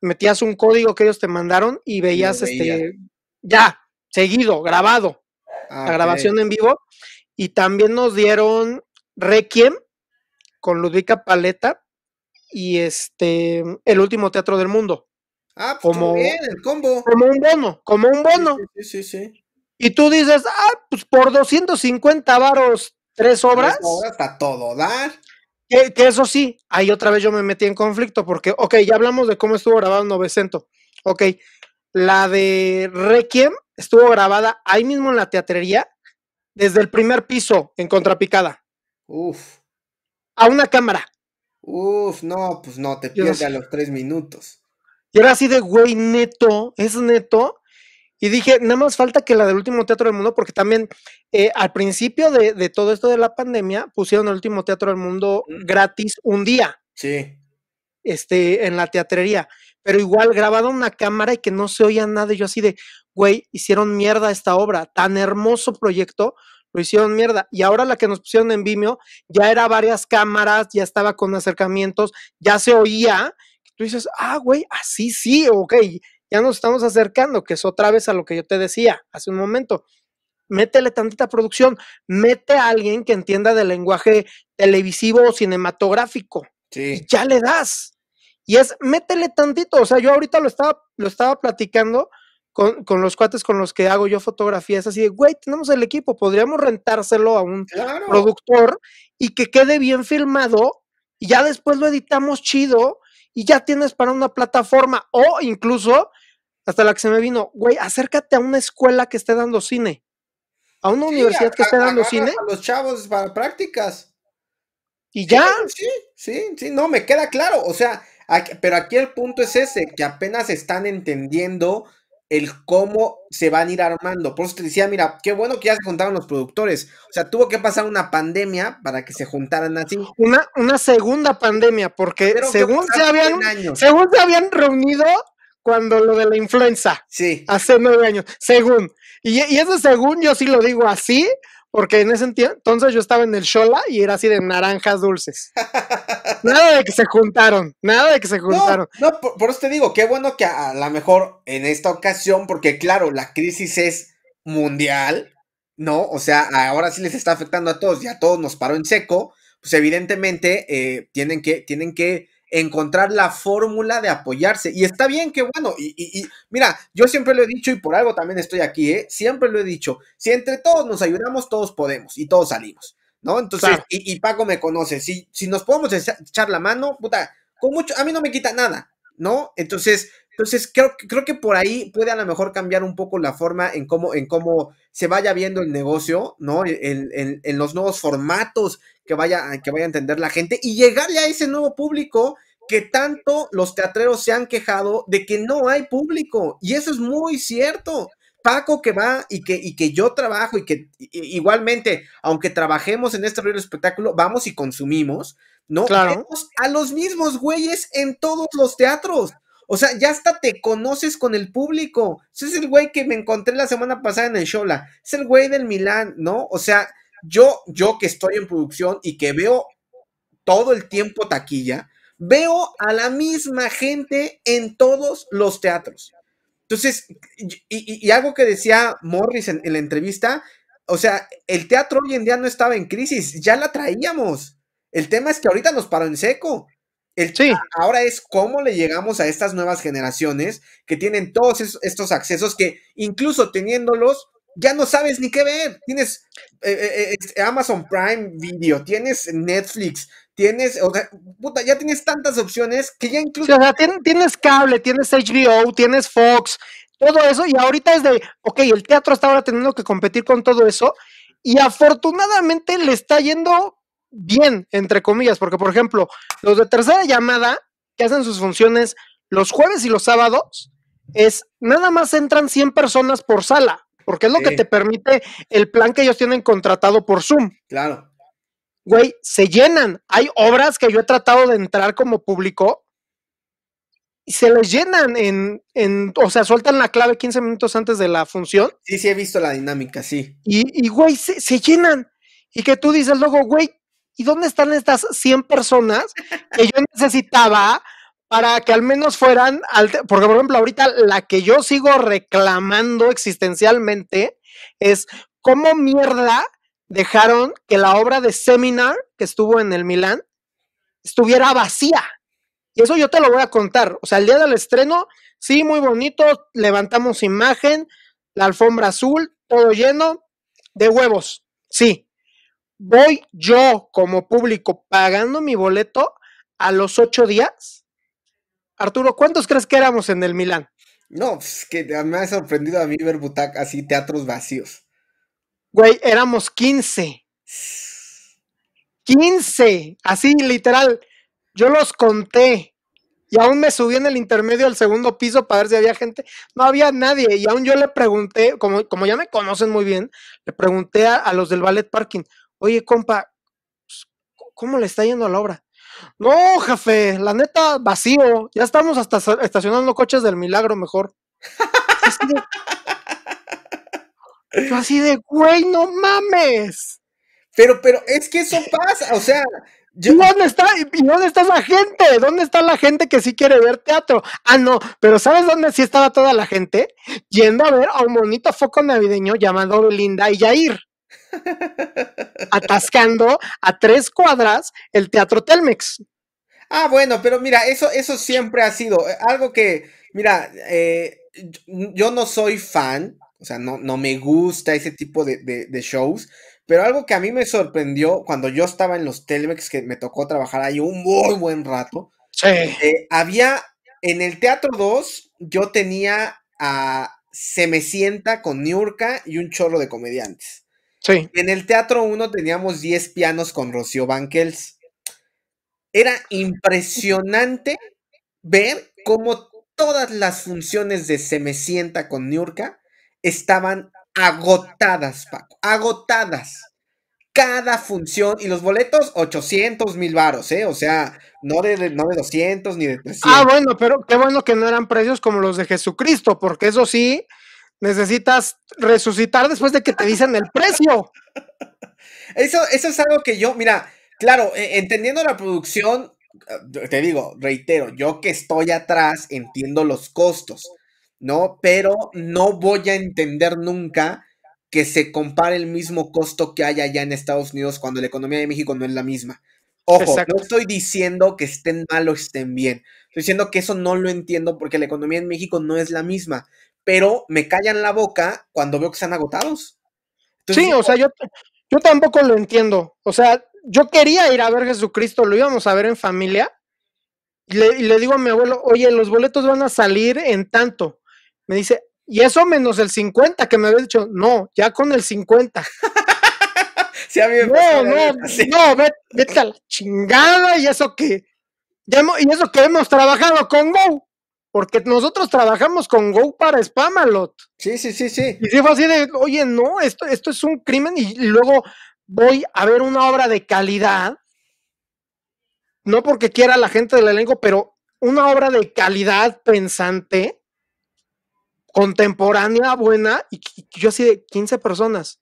metías un código que ellos te mandaron y veías este ya, seguido, grabado. Ah, la grabación en vivo. Y también nos dieron Requiem con Ludvika Paleta y este El último teatro del mundo. Ah, pues como el combo. Como un bono, como un bono. sí, sí. sí. Y tú dices, ah, pues por 250 varos, tres obras. Tres obras todo dar. Que, eso sí, ahí otra vez yo me metí en conflicto porque, ok, ya hablamos de cómo estuvo grabado Novecento. Ok, la de Requiem estuvo grabada ahí mismo en la teatrería, desde el primer piso, en contrapicada. Uf. A una cámara. Uf, no, pues no, te pierde a los tres minutos. Y era así de, güey, neto, es neto. Y dije, nada más falta que la del último teatro del mundo, porque también eh, al principio de, todo esto de la pandemia pusieron el último teatro del mundo gratis un día. Sí. Este, en la teatrería. Pero igual grabado una cámara y que no se oía nada. yo así de, güey, hicieron mierda esta obra. Tan hermoso proyecto, lo hicieron mierda. Y ahora la que nos pusieron en Vimeo ya era varias cámaras, ya estaba con acercamientos, ya se oía. Tú dices, ah, güey, así sí, ok, ya nos estamos acercando, que es otra vez a lo que yo te decía hace un momento. Métele tantita producción, mete a alguien que entienda del lenguaje televisivo o cinematográfico. Sí. Ya le das. Y es, métele tantito. O sea, yo ahorita lo estaba, lo estaba platicando con, los cuates con los que hago yo fotografías, así de, güey, tenemos el equipo, podríamos rentárselo a un productor y que quede bien filmado y ya después lo editamos chido y ya tienes para una plataforma o incluso hasta la que se me vino, güey, acércate a una escuela que esté dando cine, a una universidad que esté dando cine. A los chavos para prácticas. Y ya. Sí, sí, sí, no, me queda claro. O sea, pero aquí el punto es ese, que apenas están entendiendo el cómo se van a ir armando. Por eso te decía, mira, qué bueno que ya se juntaron los productores. O sea, tuvo que pasar una pandemia para que se juntaran así. Una, una segunda pandemia, porque según se, habían, según se habían reunido cuando lo de la influenza. Sí. Hace nueve años, según. Y, eso según yo sí lo digo así, porque en ese entonces yo estaba en el Shola y era así de naranjas dulces. nada de que se juntaron, nada de que se juntaron. No, por, eso te digo, qué bueno que a, lo mejor en esta ocasión, porque claro, la crisis es mundial, ¿no? O sea, ahora sí les está afectando a todos y a todos nos paró en seco, pues evidentemente eh, tienen que, tienen que encontrar la fórmula de apoyarse. Y está bien, qué bueno. Y, mira, yo siempre lo he dicho y por algo también estoy aquí, ¿eh? siempre lo he dicho. Si entre todos nos ayudamos, todos podemos y todos salimos, ¿no? Entonces, y, Paco me conoce. Si, si nos podemos echar la mano, puta, con mucho, a mí no me quita nada, ¿no? Entonces, entonces, creo, creo que por ahí puede a lo mejor cambiar un poco la forma en cómo, en cómo se vaya viendo el negocio, ¿no? En, los nuevos formatos que vaya, que vaya a entender la gente y llegarle a ese nuevo público que tanto los teatreros se han quejado de que no hay público. Y eso es muy cierto. Paco que va y que, y que yo trabajo y que igualmente, aunque trabajemos en este real espectáculo, vamos y consumimos, ¿no? a los mismos güeyes en todos los teatros. O sea, ya hasta te conoces con el público. Ese es el güey que me encontré la semana pasada en el Shola. Es el güey del Milán, ¿no? O sea, yo, yo que estoy en producción y que veo todo el tiempo taquilla, veo a la misma gente en todos los teatros. Entonces, y, algo que decía Morris en, en la entrevista, o sea, el teatro hoy en día no estaba en crisis, ya la traíamos. El tema es que ahorita nos paró en seco. El ahora es cómo le llegamos a estas nuevas generaciones que tienen todos estos accesos que incluso teniéndolos ya no sabes ni qué ver. Tienes eh, eh, eh, Amazon Prime Video, tienes Netflix, tienes, o sea, puta, ya tienes tantas opciones que ya incluso... o sea, tienes, tienes cable, tienes HBO, tienes Fox, todo eso, y ahorita es de, ok, el teatro está ahora teniendo que competir con todo eso, y afortunadamente le está yendo bien, entre comillas, porque por ejemplo, los de tercera llamada, que hacen sus funciones los jueves y los sábados, es nada más entran 100 personas por sala, porque es lo que te permite el plan que ellos tienen contratado por Zoom. Claro. Güey, se llenan. Hay obras que yo he tratado de entrar como público y se les llenan en, en, o sea, sueltan la clave 15 minutos antes de la función. Sí, sí, he visto la dinámica, sí. Y, güey, se, se llenan. Y que tú dices luego, güey, ¿y dónde están estas 100 personas que yo necesitaba para que al menos fueran, porque por ejemplo ahorita la que yo sigo reclamando existencialmente es cómo mierda dejaron que la obra de Seminar que estuvo en el Milán estuviera vacía. Y eso yo te lo voy a contar. O sea, el día del estreno, sí, muy bonito, levantamos imagen, la alfombra azul, todo lleno de huevos, sí voy yo como público pagando mi boleto a los ocho días. Arturo, ¿cuántos crees que éramos en el Milán? No, pues, es que me ha sorprendido a mí ver butac así, teatros vacíos. Güey, éramos 15. 15, así literal. Yo los conté y aún me subí en el intermedio al segundo piso para ver si había gente. No había nadie y aún yo le pregunté, como, como ya me conocen muy bien, le pregunté a, a los del ballet parking, Oye, compa, pues, ¿cómo le está yendo a la obra? No, jefe, la neta, vacío. Ya estamos hasta estacionando coches del milagro mejor. así de, yo así de, güey, no mames. Pero, pero, es que eso pasa, o sea. ¿Y dónde está? ¿Y dónde está esa gente? ¿Dónde está la gente que sí quiere ver teatro? Ah, no, pero ¿sabes dónde sí estaba toda la gente? Yendo a ver a un bonito foco navideño llamado Linda y Jair atascando a tres cuadras el Teatro Telmex. Ah, bueno, pero mira, eso, eso siempre ha sido eh, algo que, mira, eh, yo no soy fan, o sea, no, no me gusta ese tipo de, shows, pero algo que a mí me sorprendió cuando yo estaba en los Telmex, que me tocó trabajar ahí un muy buen rato, eh, había, en el Teatro 2, yo tenía a Se me sienta con Niurka y un chorro de comediantes. En el Teatro 1 teníamos 10 pianos con Rocío Bankels. Era impresionante ver cómo todas las funciones de Se me sienta con Niurka estaban agotadas, Paco, agotadas. Cada función y los boletos 800 mil varos, ¿eh? O sea, no de, no de 200 ni de 300. Ah, bueno, pero qué bueno que no eran precios como los de Jesucristo, porque eso sí, necesitas resucitar después de que te dicen el precio. Eso, eso es algo que yo, mira, claro, e, entendiendo la producción, eh, te digo, reitero, yo que estoy atrás entiendo los costos, ¿no? Pero no voy a entender nunca que se compare el mismo costo que hay allá en Estados Unidos cuando la economía de México no es la misma. Ojo, no estoy diciendo que estén mal o estén bien. Estoy diciendo que eso no lo entiendo porque la economía en México no es la misma pero me callan la boca cuando veo que están agotados. sí, o sea, yo, yo tampoco lo entiendo. O sea, yo quería ir a ver Jesucristo, lo íbamos a ver en familia. Y le, digo a mi abuelo, oye, los boletos van a salir en tanto. Me dice, y eso menos el 50 que me había dicho, no, ya con el 50. sí, a mí me no, no, no, vete, a la chingada y eso que, y eso que hemos trabajado con Go. Porque nosotros trabajamos con Go para Spamalot. Sí, sí, sí, sí. Y fue así de, oye, no, esto, es un crimen y luego voy a ver una obra de calidad. No porque quiera la gente del elenco, pero una obra de calidad pensante, contemporánea, buena, y, yo así de 15 personas.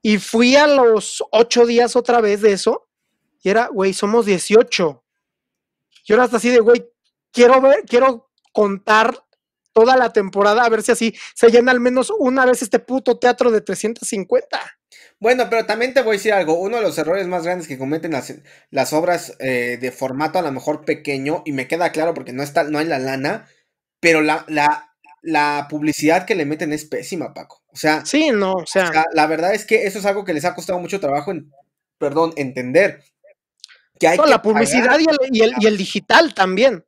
Y fui a los ocho días otra vez de eso, y era, güey, somos 18. Y ahora hasta así de, güey, quiero ver, quiero contar toda la temporada, a ver si así se llena al menos una vez este puto teatro de 350. Bueno, pero también te voy a decir algo, uno de los errores más grandes que cometen las, las obras eh, de formato a lo mejor pequeño, y me queda claro porque no, está, no hay la lana, pero la, la, la publicidad que le meten es pésima, Paco. O sea, sí, no, o sea, la verdad es que eso es algo que les ha costado mucho trabajo en, perdón, entender la publicidad y el, digital también.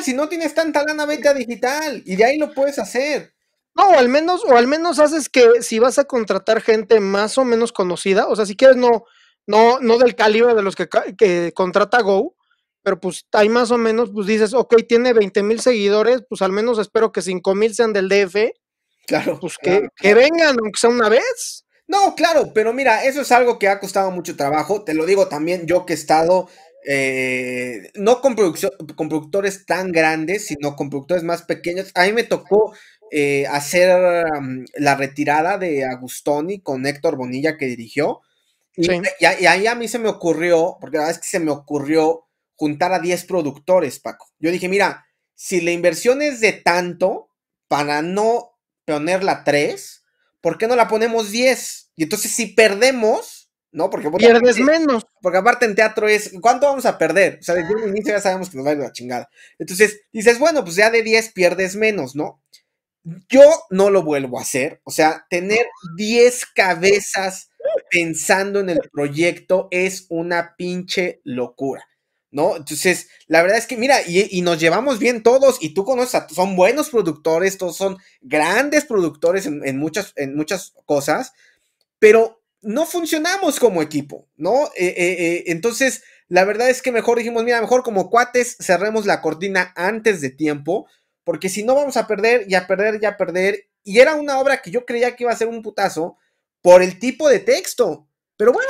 si no tienes tanta lana, vete a digital y de ahí lo puedes hacer. No, o al menos, o al menos haces que si vas a contratar gente más o menos conocida, o sea, si quieres no, no, no del calibre de los que, contrata Go, pero pues hay más o menos, pues dices, ok, tiene 20 mil seguidores, pues al menos espero que 5 mil sean del DF. Claro. Pues que, que vengan, aunque sea una vez. No, claro, pero mira, eso es algo que ha costado mucho trabajo. Te lo digo también yo que he estado eh, no con, productores tan grandes, sino con productores más pequeños. A mí me tocó eh, hacer la retirada de Agustoni con Héctor Bonilla que dirigió. Y, y, ahí a mí se me ocurrió, porque la verdad es que se me ocurrió juntar a 10 productores, Paco. Yo dije, mira, si la inversión es de tanto, para no ponerla 3, ¿por qué no la ponemos 10? Y entonces si perdemos, ¿no? Porque pierdes menos. Porque aparte en teatro es, ¿cuánto vamos a perder? O sea, desde el ah. inicio ya sabemos que nos va a ir la chingada. Entonces dices, bueno, pues ya de 10 pierdes menos, ¿no? Yo no lo vuelvo a hacer. O sea, tener 10 cabezas pensando en el proyecto es una pinche locura. ¿no? Entonces, la verdad es que, mira, y, nos llevamos bien todos, y tú conoces a, son buenos productores, todos son grandes productores en, muchas, en muchas cosas, pero no funcionamos como equipo, ¿no? Eh, eh, eh, entonces, la verdad es que mejor dijimos, mira, mejor como cuates cerremos la cortina antes de tiempo, porque si no vamos a perder y a perder y a perder, y era una obra que yo creía que iba a ser un putazo por el tipo de texto, pero bueno,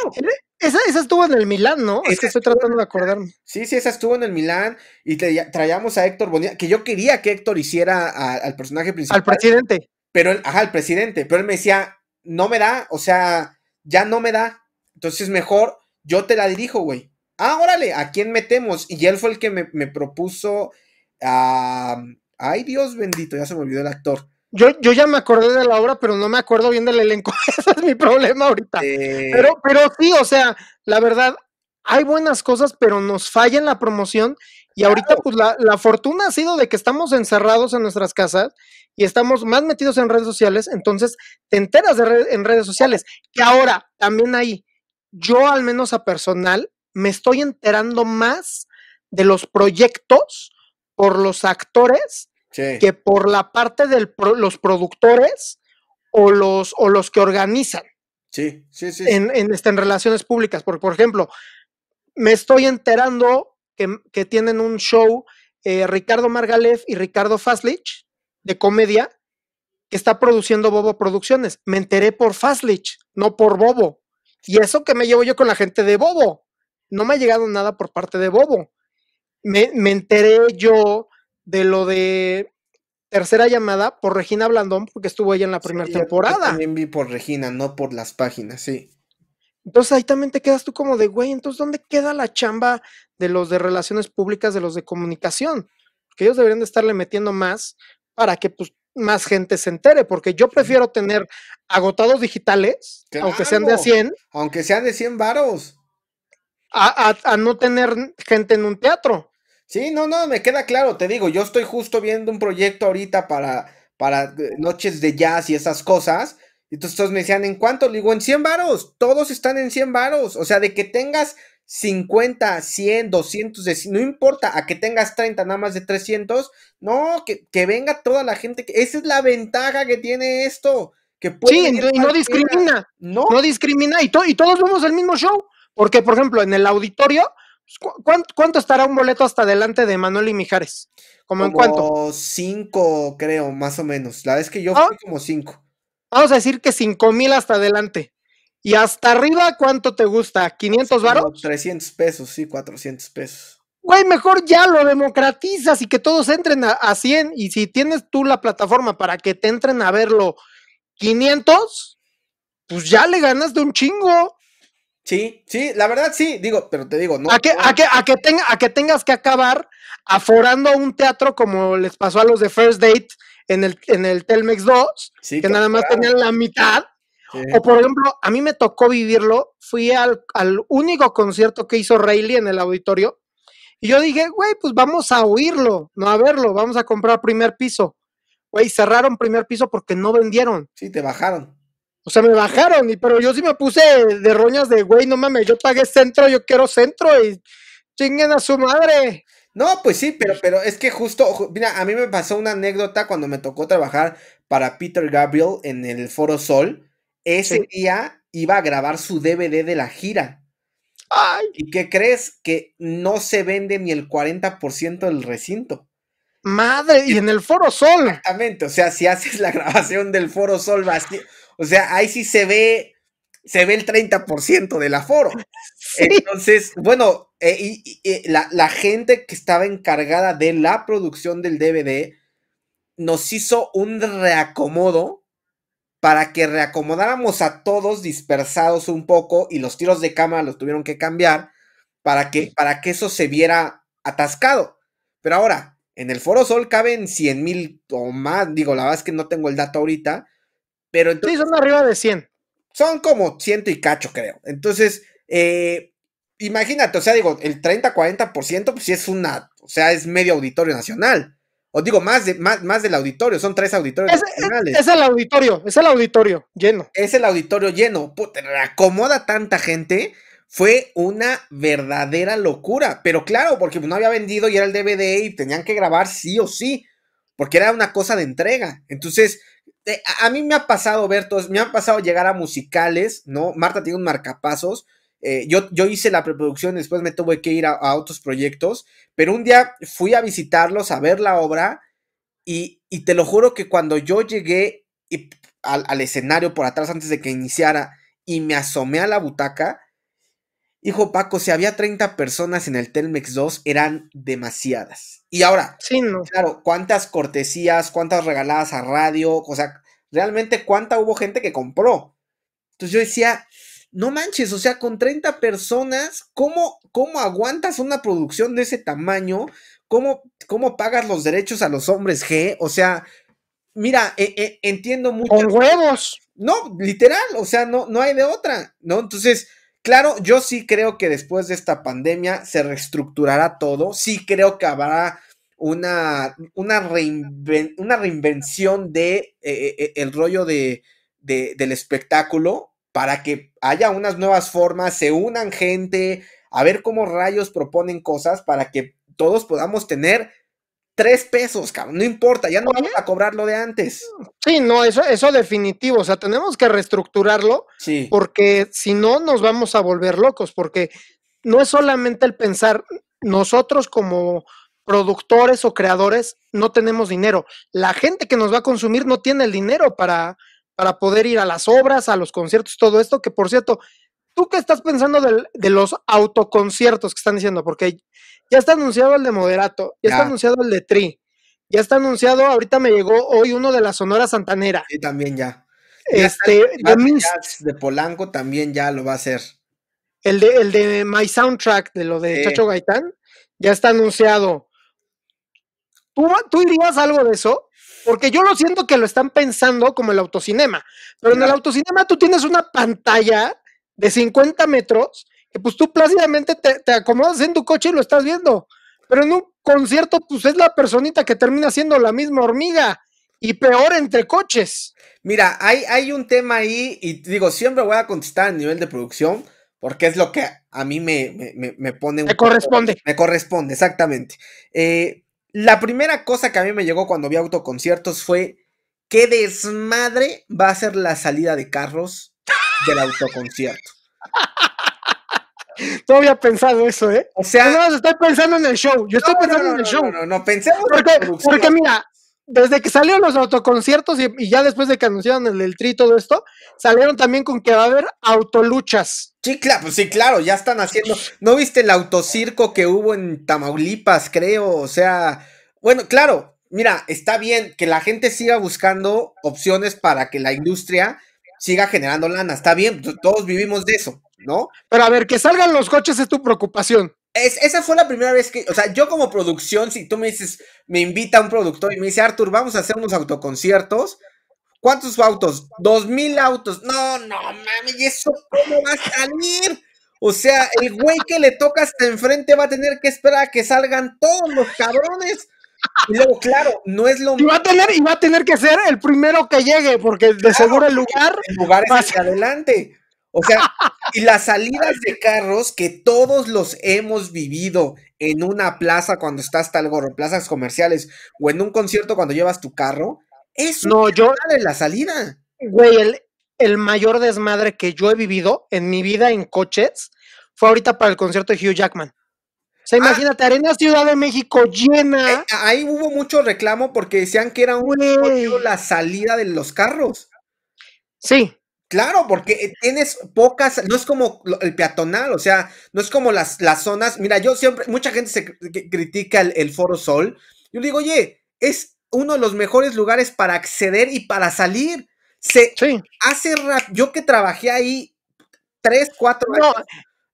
esa, esa, estuvo en el Milán, ¿no? que estoy tratando de acordarme. Sí, sí, esa estuvo en el Milán y traíamos a Héctor Bonilla, que yo quería que Héctor hiciera al personaje principal. Al presidente. Pero ajá, al presidente, pero él me decía, no me da, o sea, ya no me da, entonces mejor yo te la dirijo, güey. Ah, órale, ¿a quién metemos? Y él fue el que me, propuso a... ay, Dios bendito, ya se me olvidó el actor. Yo, yo ya me acordé de la obra, pero no me acuerdo bien del elenco. Ese es mi problema ahorita. Pero, pero sí, o sea, la verdad, hay buenas cosas, pero nos falla en la promoción. Y ahorita, pues la, la, fortuna ha sido de que estamos encerrados en nuestras casas y estamos más metidos en redes sociales. Entonces, te enteras de en redes sociales. Que ahora, también ahí, yo al menos a personal, me estoy enterando más de los proyectos por los actores que por la parte de los productores o los, o los que organizan. Sí, En, este, en relaciones públicas. Porque, por ejemplo, me estoy enterando que, tienen un show eh, Ricardo Margalef y Ricardo Faslich de comedia que está produciendo Bobo Producciones. Me enteré por Faslich, no por Bobo. Y eso que me llevo yo con la gente de Bobo. No me ha llegado nada por parte de Bobo. Me, me enteré yo de lo de tercera llamada por Regina Blandón, porque estuvo ella en la primera temporada. también vi por Regina, no por las páginas, sí. Entonces ahí también te quedas tú como de, güey, entonces ¿dónde queda la chamba de los de relaciones públicas, de los de comunicación? Que ellos deberían de estarle metiendo más para que pues más gente se entere, porque yo prefiero tener agotados digitales, aunque sean de 100. Aunque sean de 100 varos. A, a, a, no tener gente en un teatro. Sí, no, no, me queda claro, te digo, yo estoy justo viendo un proyecto ahorita para, para eh, noches de jazz y esas cosas. Y entonces todos me decían, ¿en cuánto? Le digo, en 100 varos, todos están en 100 varos. O sea, de que tengas 50, 100, 200, de, no importa, a que tengas 30, nada más de 300, no, que, que venga toda la gente. Que, esa es la ventaja que tiene esto. Que puede sí, y no discrimina, no, no discrimina, y, y todos vemos el mismo show. Porque, por ejemplo, en el auditorio pues, ¿Cuánto, estará un boleto hasta adelante de Manuel y Mijares? como en cuánto? Cinco, creo, más o menos. La vez que yo ah. fui como cinco. Vamos a decir que cinco mil hasta adelante. ¿Y hasta arriba cuánto te gusta? ¿500 varos? 300 pesos, sí, 400 pesos. Güey, mejor ya lo democratizas y que todos entren a, 100. Y si tienes tú la plataforma para que te entren a verlo 500, pues ya le ganas de un chingo. Sí, sí, la verdad sí, digo, pero te digo, no. A que, a que, a que, tenga, a que tengas que acabar aforando un teatro como les pasó a los de First Date en el, en el Telmex 2, que nada más tenían la mitad. O por ejemplo, a mí me tocó vivirlo, fui al, al único concierto que hizo Rayleigh en el auditorio y yo dije, güey, pues vamos a oírlo, no a verlo, vamos a comprar primer piso. Güey, cerraron primer piso porque no vendieron. Sí, te bajaron. O sea, me bajaron, y, pero yo sí me puse de roñas de, güey, no mames, yo pagué centro, yo quiero centro y chinguen a su madre. No, pues sí, pero, pero es que justo, mira, a mí me pasó una anécdota cuando me tocó trabajar para Peter Gabriel en el Foro Sol. Ese día iba a grabar su DVD de la gira. Ay. ¿Y qué crees? Que no se vende ni el 40% del recinto. Madre, y en el Foro Sol. Exactamente, o sea, si haces la grabación del Foro Sol vacío, o sea, ahí sí se ve, se ve el 30% del aforo. Entonces, bueno, eh, eh, la, gente que estaba encargada de la producción del DVD nos hizo un reacomodo para que reacomodáramos a todos dispersados un poco y los tiros de cámara los tuvieron que cambiar para que, para que eso se viera atascado. Pero ahora, en el Foro Sol caben 100 mil o más, digo, la verdad es que no tengo el dato ahorita, pero entonces, son arriba de 100. Son como 100 y cacho, creo. Entonces, eh, imagínate, o sea, digo, el 30-40%, pues sí es una, o sea, es medio auditorio nacional. O digo, más, de, más, más del auditorio, son tres auditorios es, nacionales. Es, el auditorio, es el auditorio lleno. Es el auditorio lleno. acomoda tanta gente. Fue una verdadera locura. Pero claro, porque no había vendido y era el DVD y tenían que grabar sí o sí, porque era una cosa de entrega. Entonces, a mí me ha pasado ver todos, me ha pasado llegar a musicales, ¿no? Marta tiene un marcapasos. Eh, yo, hice la preproducción, después me tuve que ir a, otros proyectos, pero un día fui a visitarlos, a ver la obra, y, te lo juro que cuando yo llegué al escenario por atrás antes de que iniciara y me asomé a la butaca, Hijo Paco, si había 30 personas en el Telmex 2, eran demasiadas. Y ahora, claro, cuántas cortesías, cuántas regaladas a radio, o sea, realmente cuánta hubo gente que compró. Entonces yo decía, no manches, o sea, con 30 personas, ¿cómo, cómo aguantas una producción de ese tamaño? ¿Cómo, ¿Cómo pagas los derechos a los hombres G? O sea, mira, e, e, entiendo mucho. Con huevos. No, literal, o sea, no, no hay de otra, ¿no? Entonces, Claro, yo sí creo que después de esta pandemia se reestructurará todo, sí creo que habrá una, una, reinvención de eh, eh, eh, el rollo de, del espectáculo para que haya unas nuevas formas, se unan gente, a ver cómo rayos proponen cosas para que todos podamos tener tres pesos, cabrón, no importa, ya no vamos a cobrar lo de antes. Sí, no, eso, eso definitivo, o sea, tenemos que reestructurarlo, sí. porque si no nos vamos a volver locos, porque no es solamente el pensar, nosotros como productores o creadores no tenemos dinero, la gente que nos va a consumir no tiene el dinero para, para poder ir a las obras, a los conciertos, todo esto, que por cierto, ¿Tú qué estás pensando de los autoconciertos que están diciendo? Porque ya está anunciado el de Moderato, ya, está anunciado el de Tri, ya está anunciado, ahorita me llegó hoy uno de la Sonora Santanera. Sí, también ya. este, de, Polanco también ya lo va a hacer. El de, el de My Soundtrack, de lo de Chacho Gaitán, ya está anunciado. ¿Tú, ¿Tú dirías algo de eso? Porque yo lo siento que lo están pensando como el autocinema, pero en el autocinema tú tienes una pantalla de 50 metros, que pues tú plácidamente te, acomodas en tu coche y lo estás viendo. Pero en un concierto, pues es la personita que termina siendo la misma hormiga y peor entre coches. Mira, hay, hay un tema ahí y digo, siempre voy a contestar a nivel de producción porque es lo que a mí me, me, pone... me corresponde. me corresponde, exactamente. Eh, la primera cosa que a mí me llegó cuando vi autoconciertos fue qué desmadre va a ser la salida de carros del autoconcierto. Todavía había pensado eso, ¿eh? O sea, no, estoy pensando en el show. Yo estoy pensando en el show. No, no, no, pensemos porque, porque mira, desde que salieron los autoconciertos y, ya después de que anunciaron el, del tri y todo esto, salieron también con que va a haber autoluchas. Sí, claro, pues sí, claro, ya están haciendo. ¿No viste el autocirco que hubo en Tamaulipas, creo? O sea, bueno, claro, mira, está bien que la gente siga buscando opciones para que la industria siga generando lana. Está bien, todos vivimos de eso, ¿no? Pero a ver, que salgan los coches es tu preocupación. Es, esa fue la primera vez que, o sea, yo como producción, si tú me dices, me invita un productor y me dice, Arthur, vamos a hacer unos autoconciertos. ¿Cuántos autos? Dos mil autos. No, no, mami, ¿y eso cómo va a salir? O sea, el güey que le toca hasta enfrente va a tener que esperar a que salgan todos los cabrones. Y luego, claro, no es lo mismo. va a tener Y va a tener que ser el primero que llegue, porque de seguro el lugar. El lugar es hacia adelante. O sea, y las salidas de carros que todos los hemos vivido en una plaza cuando estás tal gorro, plazas comerciales o en un concierto cuando llevas tu carro, es no, yo de la salida. Güey, el, el, mayor desmadre que yo he vivido en mi vida en coches fue ahorita para el concierto de Hugh Jackman. O sea, ah. imagínate, Arena Ciudad de México llena. Eh, ahí hubo mucho reclamo porque decían que era un la salida de los carros. Sí. Claro, porque eh, tienes pocas, no es como el peatonal, o sea, no es como las, las zonas. Mira, yo siempre, mucha gente se critica el, Foro Sol. Yo le digo, oye, es uno de los mejores lugares para acceder y para salir. sí. hace rato, yo que trabajé ahí tres, cuatro años.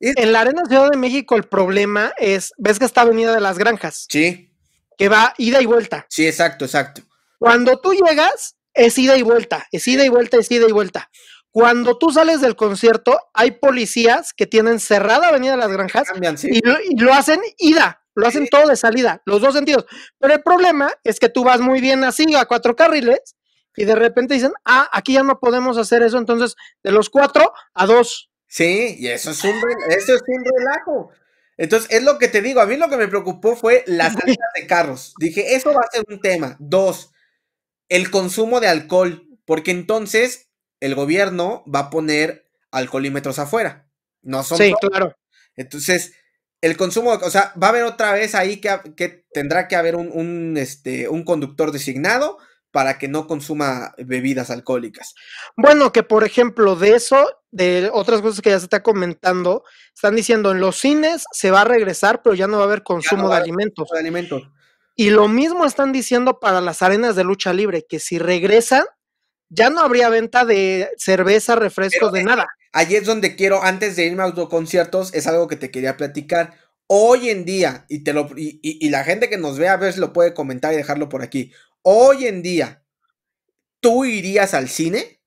En la Arena Ciudad de México el problema es, ves que está Avenida de las Granjas. Sí. Que va ida y vuelta. Sí, exacto, exacto. Cuando tú llegas, es ida y vuelta, es ida y vuelta, es ida y vuelta. Cuando tú sales del concierto, hay policías que tienen cerrada Avenida de las Granjas y, lo, hacen ida, lo hacen todo de salida, los dos sentidos. Pero el problema es que tú vas muy bien así a cuatro carriles y de repente dicen, ah, aquí ya no podemos hacer eso, entonces de los cuatro a dos. Sí, y eso es un, ah. eso es un relajo. Entonces, es lo que te digo, a mí lo que me preocupó fue las salidas de carros. Dije, eso va a ser un tema. Dos, el consumo de alcohol, porque entonces el gobierno va a poner alcoholímetros afuera. No son. Sí, claro. Entonces, el consumo, o sea, va a haber otra vez ahí que, que tendrá que haber un, un, este, un conductor designado para que no consuma bebidas alcohólicas. Bueno, que por ejemplo de eso, de otras cosas que ya se está comentando, están diciendo en los cines se va a regresar, pero ya no va a haber consumo de, alimentos. alimentos. Y lo mismo están diciendo para las arenas de lucha libre, que si regresan, ya no habría venta de cerveza, refrescos, de nada. Allí es donde quiero, antes de irme a los conciertos, es algo que te quería platicar. Hoy en día, y, te lo, y, la gente que nos ve, a ver si lo puede comentar y dejarlo por aquí. Hoy en día, ¿tú irías al cine?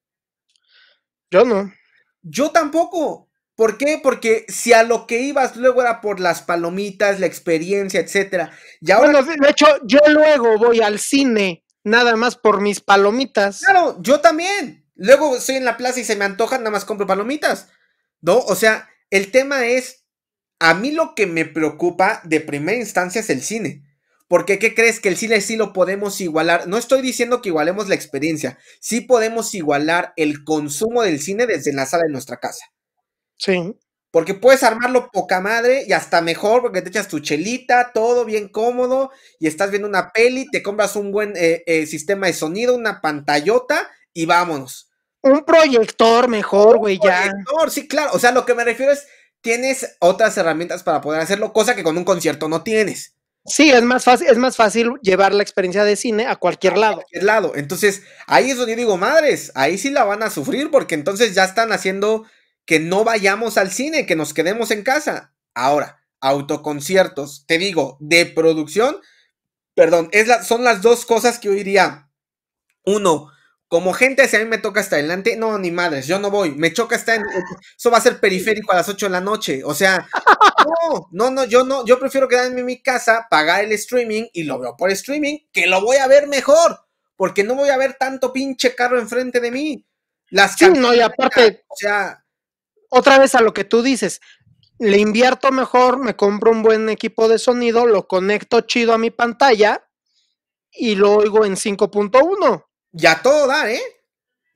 Yo no. Yo tampoco. ¿Por qué? Porque si a lo que ibas luego era por las palomitas, la experiencia, etcétera. Bueno, de hecho, yo luego voy al cine, nada más por mis palomitas. Claro, yo también. Luego estoy en la plaza y se me antojan, nada más compro palomitas. ¿No? O sea, el tema es, a mí lo que me preocupa de primera instancia es el cine. Porque ¿qué crees que el cine sí lo podemos igualar? No estoy diciendo que igualemos la experiencia, sí podemos igualar el consumo del cine desde la sala de nuestra casa. Sí. Porque puedes armarlo poca madre y hasta mejor porque te echas tu chelita, todo bien cómodo y estás viendo una peli, te compras un buen eh, eh, sistema de sonido, una pantallota y vámonos. Un proyector mejor, güey, ya. Proyector, sí, claro. O sea, lo que me refiero es, tienes otras herramientas para poder hacerlo, cosa que con un concierto no tienes. Sí, es más fácil, es más fácil llevar la experiencia de cine a cualquier lado. Cualquier lado. Entonces, ahí es donde yo digo, madres, ahí sí la van a sufrir, porque entonces ya están haciendo que no vayamos al cine, que nos quedemos en casa. Ahora, autoconciertos, te digo, de producción, perdón, es son las dos cosas que yo diría. Uno, como gente, si a mí me toca hasta adelante, no, ni madres, yo no voy. Me choca hasta. eso va a ser periférico a las 8 de la noche. O sea, no, no, no, yo no. Yo prefiero quedarme en mi casa, pagar el streaming y lo veo por streaming, que lo voy a ver mejor. Porque no voy a ver tanto pinche carro enfrente de mí. Las sí, no, y aparte. O sea. Otra vez a lo que tú dices. Le invierto mejor, me compro un buen equipo de sonido, lo conecto chido a mi pantalla y lo oigo en 5.1 ya todo dar, ¿eh?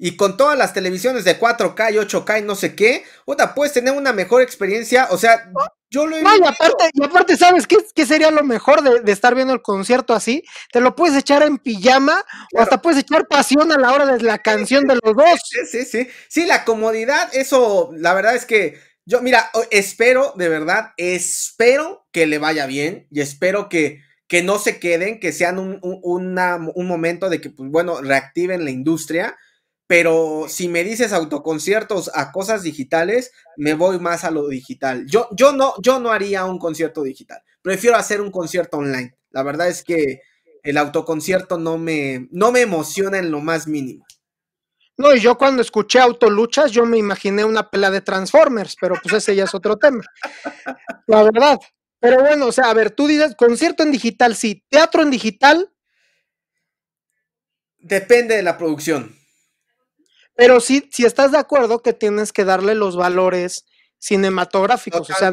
Y con todas las televisiones de 4K y 8K y no sé qué, puta, puedes tener una mejor experiencia. O sea, yo lo he no, y aparte, y aparte, ¿sabes qué, qué sería lo mejor de, estar viendo el concierto así? Te lo puedes echar en pijama o hasta puedes echar pasión a la hora de la canción de los dos. Sí, sí, sí. Sí, la comodidad, eso, la verdad es que yo, mira, espero, de verdad, espero que le vaya bien y espero que que no se queden, que sean un, un, momento de que, pues bueno, reactiven la industria, pero si me dices autoconciertos a cosas digitales, me voy más a lo digital. Yo, yo, no, yo no haría un concierto digital, prefiero hacer un concierto online. La verdad es que el autoconcierto no me, no me emociona en lo más mínimo. No, y yo cuando escuché autoluchas, yo me imaginé una pela de Transformers, pero pues ese ya es otro tema. La verdad. Pero bueno, o sea, a ver, tú dices concierto en digital, sí, teatro en digital. Depende de la producción. Pero sí, si estás de acuerdo que tienes que darle los valores cinematográficos. o sea,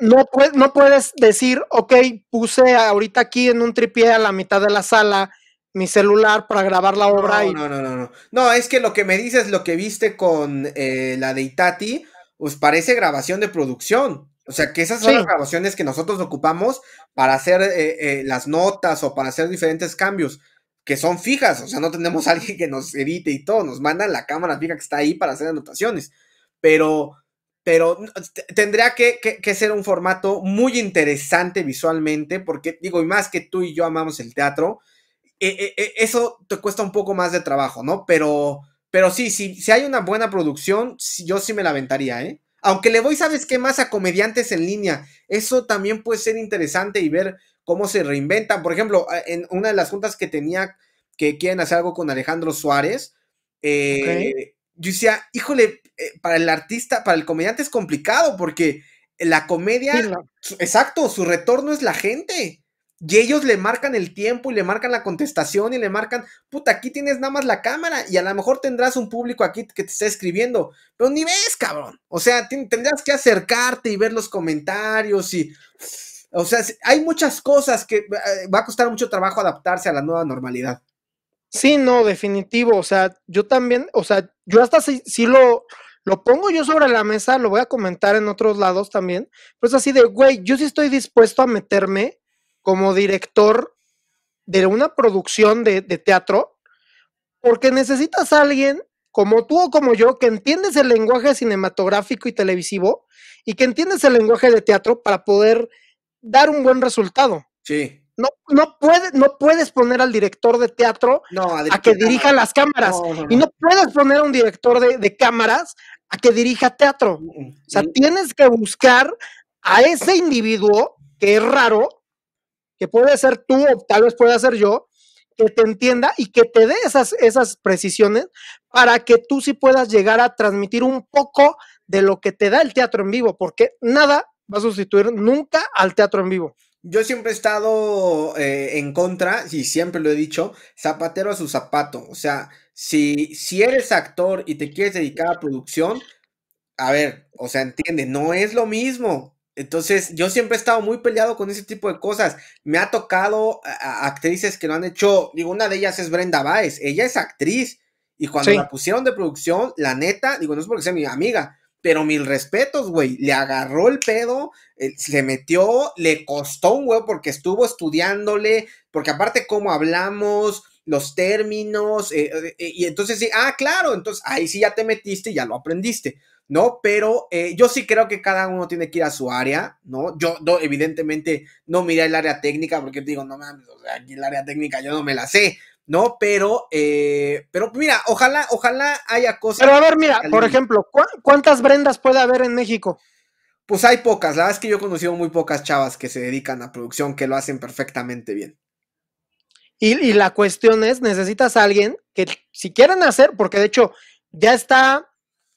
no, puedes, no puedes decir, ok, puse ahorita aquí en un tripié a la mitad de la sala mi celular para grabar la obra. No, no, no, no, no. es que lo que me dices, lo que viste con eh, la de Itati, pues parece grabación de producción. O sea, que esas son las grabaciones que nosotros ocupamos para hacer eh, eh, las notas o para hacer diferentes cambios, que son fijas, o sea, no tenemos a alguien que nos edite y todo, nos mandan la cámara fija que está ahí para hacer anotaciones, pero, pero tendría que, ser un formato muy interesante visualmente, porque digo, y más que tú y yo amamos el teatro, eh, eso te cuesta un poco más de trabajo, ¿no? Pero, pero sí, si hay una buena producción, yo sí me la aventaría, ¿eh? Aunque le voy, ¿sabes qué más? A comediantes en línea. Eso también puede ser interesante y ver cómo se reinventan. Por ejemplo, en una de las juntas que tenía que quieren hacer algo con Alejandro Suárez, eh, yo decía, híjole, eh, para el artista, para el comediante es complicado porque la comedia, exacto, su retorno es la gente. Y ellos le marcan el tiempo y le marcan la contestación y le marcan, puta, aquí tienes nada más la cámara y a lo mejor tendrás un público aquí que te está escribiendo, pero ni ves, cabrón. O sea, tendrás que acercarte y ver los comentarios y... O sea, hay muchas cosas que eh, va a costar mucho trabajo adaptarse a la nueva normalidad. Sí, no, definitivo. O sea, yo también, o sea, yo hasta si, lo, lo pongo yo sobre la mesa, lo voy a comentar en otros lados también, pero es así de, güey, yo sí estoy dispuesto a meterme como director de una producción de, teatro, porque necesitas a alguien como tú o como yo, que entiendes el lenguaje cinematográfico y televisivo y que entiendes el lenguaje de teatro para poder dar un buen resultado. Sí. No, no, no puedes poner al director de teatro a, que dirija las cámaras. y no puedes poner a un director de, cámaras a que dirija teatro. Mm, mm, o sea, mm. tienes que buscar a ese individuo que es raro, puede ser tú o tal vez pueda ser yo, que te entienda y que te dé esas, esas precisiones para que tú sí puedas llegar a transmitir un poco de lo que te da el teatro en vivo, porque nada va a sustituir nunca al teatro en vivo. Yo siempre he estado eh, en contra, y siempre lo he dicho, zapatero a su zapato. O sea, si, si eres actor y te quieres dedicar a producción, a ver, o sea, entiende, no es lo mismo. Entonces, yo siempre he estado muy peleado con ese tipo de cosas. Me ha tocado actrices que no han hecho. Digo, una de ellas es Brenda Baez. Ella es actriz. Y cuando la pusieron de producción, la neta, digo, no es porque sea mi amiga, pero mil respetos, güey. Le agarró el pedo, eh, se metió, le costó un huevo porque estuvo estudiándole, porque aparte, cómo hablamos, los términos, eh, eh, y entonces sí, ah, claro, entonces ahí sí ya te metiste y ya lo aprendiste. ¿no? Pero eh, yo sí creo que cada uno tiene que ir a su área, ¿no? Yo, evidentemente, no miré el área técnica porque digo, no mames, aquí el área técnica yo no me la sé, ¿no? Pero, eh, pero mira, ojalá, ojalá haya cosas. Pero a ver, mira, por ejemplo, ¿cuántas Brendas puede haber en México? Pues hay pocas, la verdad es que yo he conocido muy pocas chavas que se dedican a producción que lo hacen perfectamente bien. Y, y la cuestión es, necesitas a alguien que si quieren hacer, porque de hecho ya está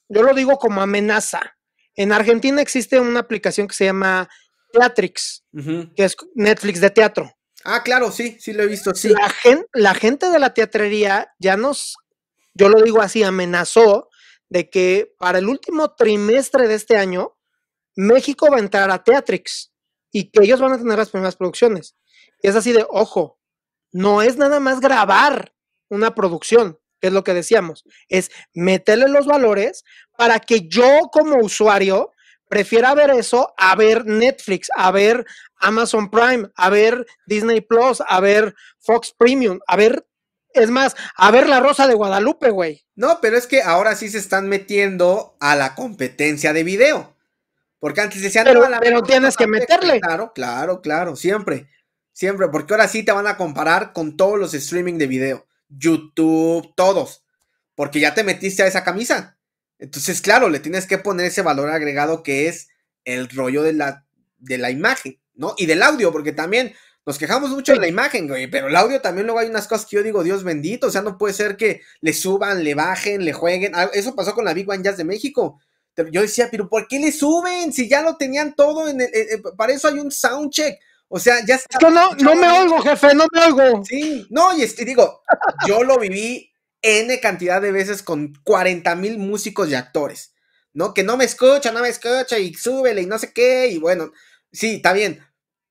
yo lo digo como amenaza. En Argentina existe una aplicación que se llama Teatrix, que es Netflix de teatro. Ah, claro, sí, sí lo he visto, sí. La, la gente de la teatrería ya nos, yo lo digo así, amenazó de que para el último trimestre de este año, México va a entrar a Teatrix y que ellos van a tener las primeras producciones. Y es así de, ojo, no es nada más grabar una producción, es lo que decíamos, es meterle los valores para que yo como usuario prefiera ver eso a ver Netflix, a ver Amazon Prime, a ver Disney Plus, a ver Fox Premium, a ver, es más, a ver La Rosa de Guadalupe, güey. No, pero es que ahora sí se están metiendo a la competencia de video. Porque antes decían, no, pero tienes que meterle. Claro, claro, claro, siempre. Siempre, porque ahora sí te van a comparar con todos los streaming de video. YouTube, todos, porque ya te metiste a esa camisa. Entonces, claro, le tienes que poner ese valor agregado que es el rollo de la, de la imagen, ¿no? Y del audio, porque también nos quejamos mucho de la imagen, pero el audio también luego hay unas cosas que yo digo, Dios bendito, o sea, no puede ser que le suban, le bajen, le jueguen. Ah, eso pasó con la Big One Jazz de México. Yo decía, pero ¿por qué le suben? Si ya lo tenían todo, en el, eh, eh, para eso hay un soundcheck, o sea, ya está. no, no me oigo, jefe, no me oigo. Sí, no, y digo, yo lo viví N cantidad de veces con 40 mil músicos y actores, ¿no? Que no me escucha, no me escucha, y súbele, y no sé qué, y bueno, sí, está bien.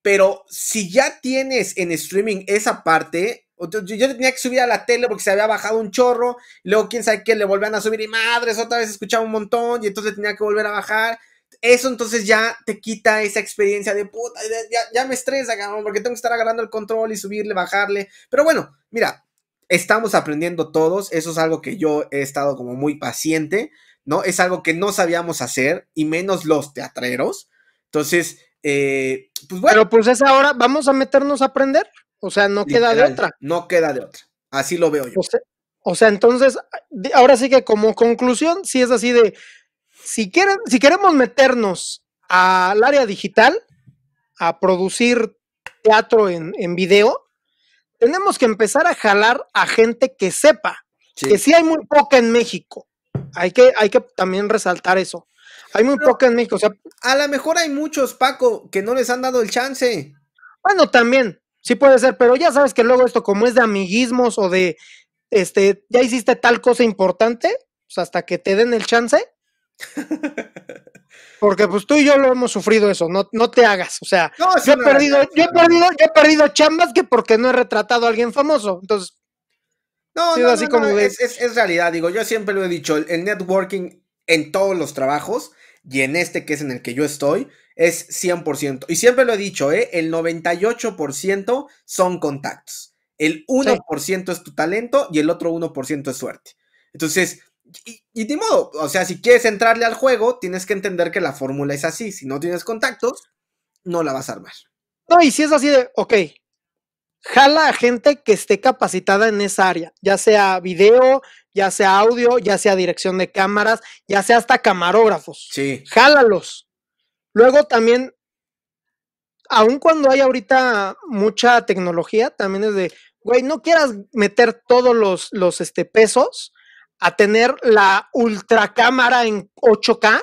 Pero si ya tienes en streaming esa parte, yo tenía que subir a la tele porque se había bajado un chorro, luego quién sabe qué, le volvían a subir y madres, otra vez escuchaba un montón, y entonces tenía que volver a bajar, eso entonces ya te quita esa experiencia de puta, ya, me estresa, cabrón, porque tengo que estar agarrando el control y subirle, bajarle. Pero bueno, mira, estamos aprendiendo todos, eso es algo que yo he estado como muy paciente, ¿no? Es algo que no sabíamos hacer, y menos los teatreros. Entonces, eh, pues bueno. Pero pues es ahora, vamos a meternos a aprender. O sea, no queda de otra. No queda de otra. Así lo veo yo. O sea, o sea, entonces, ahora sí que como conclusión, si es así de, si, quieren, si queremos meternos al área digital, a producir teatro en, en video, tenemos que empezar a jalar a gente que sepa, que sí hay muy poca en México. Hay que, hay que también resaltar eso. Hay muy poca en México. a lo mejor hay muchos, Paco, que no les han dado el chance. Bueno, también, sí puede ser, pero ya sabes que luego esto como es de amiguismos o de, este, ya hiciste tal cosa importante, pues hasta que te den el chance, porque pues tú y yo lo hemos sufrido eso, no, no te hagas. O sea, yo, he perdido, yo, he perdido, chambas que porque no he retratado a alguien famoso. Entonces, no, así como es, realidad, digo, yo siempre lo he dicho, el, networking en todos los trabajos y en este que es en el que yo estoy es 100%. Y siempre lo he dicho, ¿eh? el 98% son contactos. El 1% es tu talento y el otro 1% es suerte. Entonces, y, de modo, o sea, si quieres entrarle al juego, tienes que entender que la fórmula es así. Si no tienes contactos, no la vas a armar. No, y si es así de, ok, jala a gente que esté capacitada en esa área, ya sea video, ya sea audio, ya sea dirección de cámaras, ya sea hasta camarógrafos. Sí. Jálalos. Luego también, aun cuando hay ahorita mucha tecnología, también es de, güey, no quieras meter todos los, este, pesos a tener la ultracámara en 8K,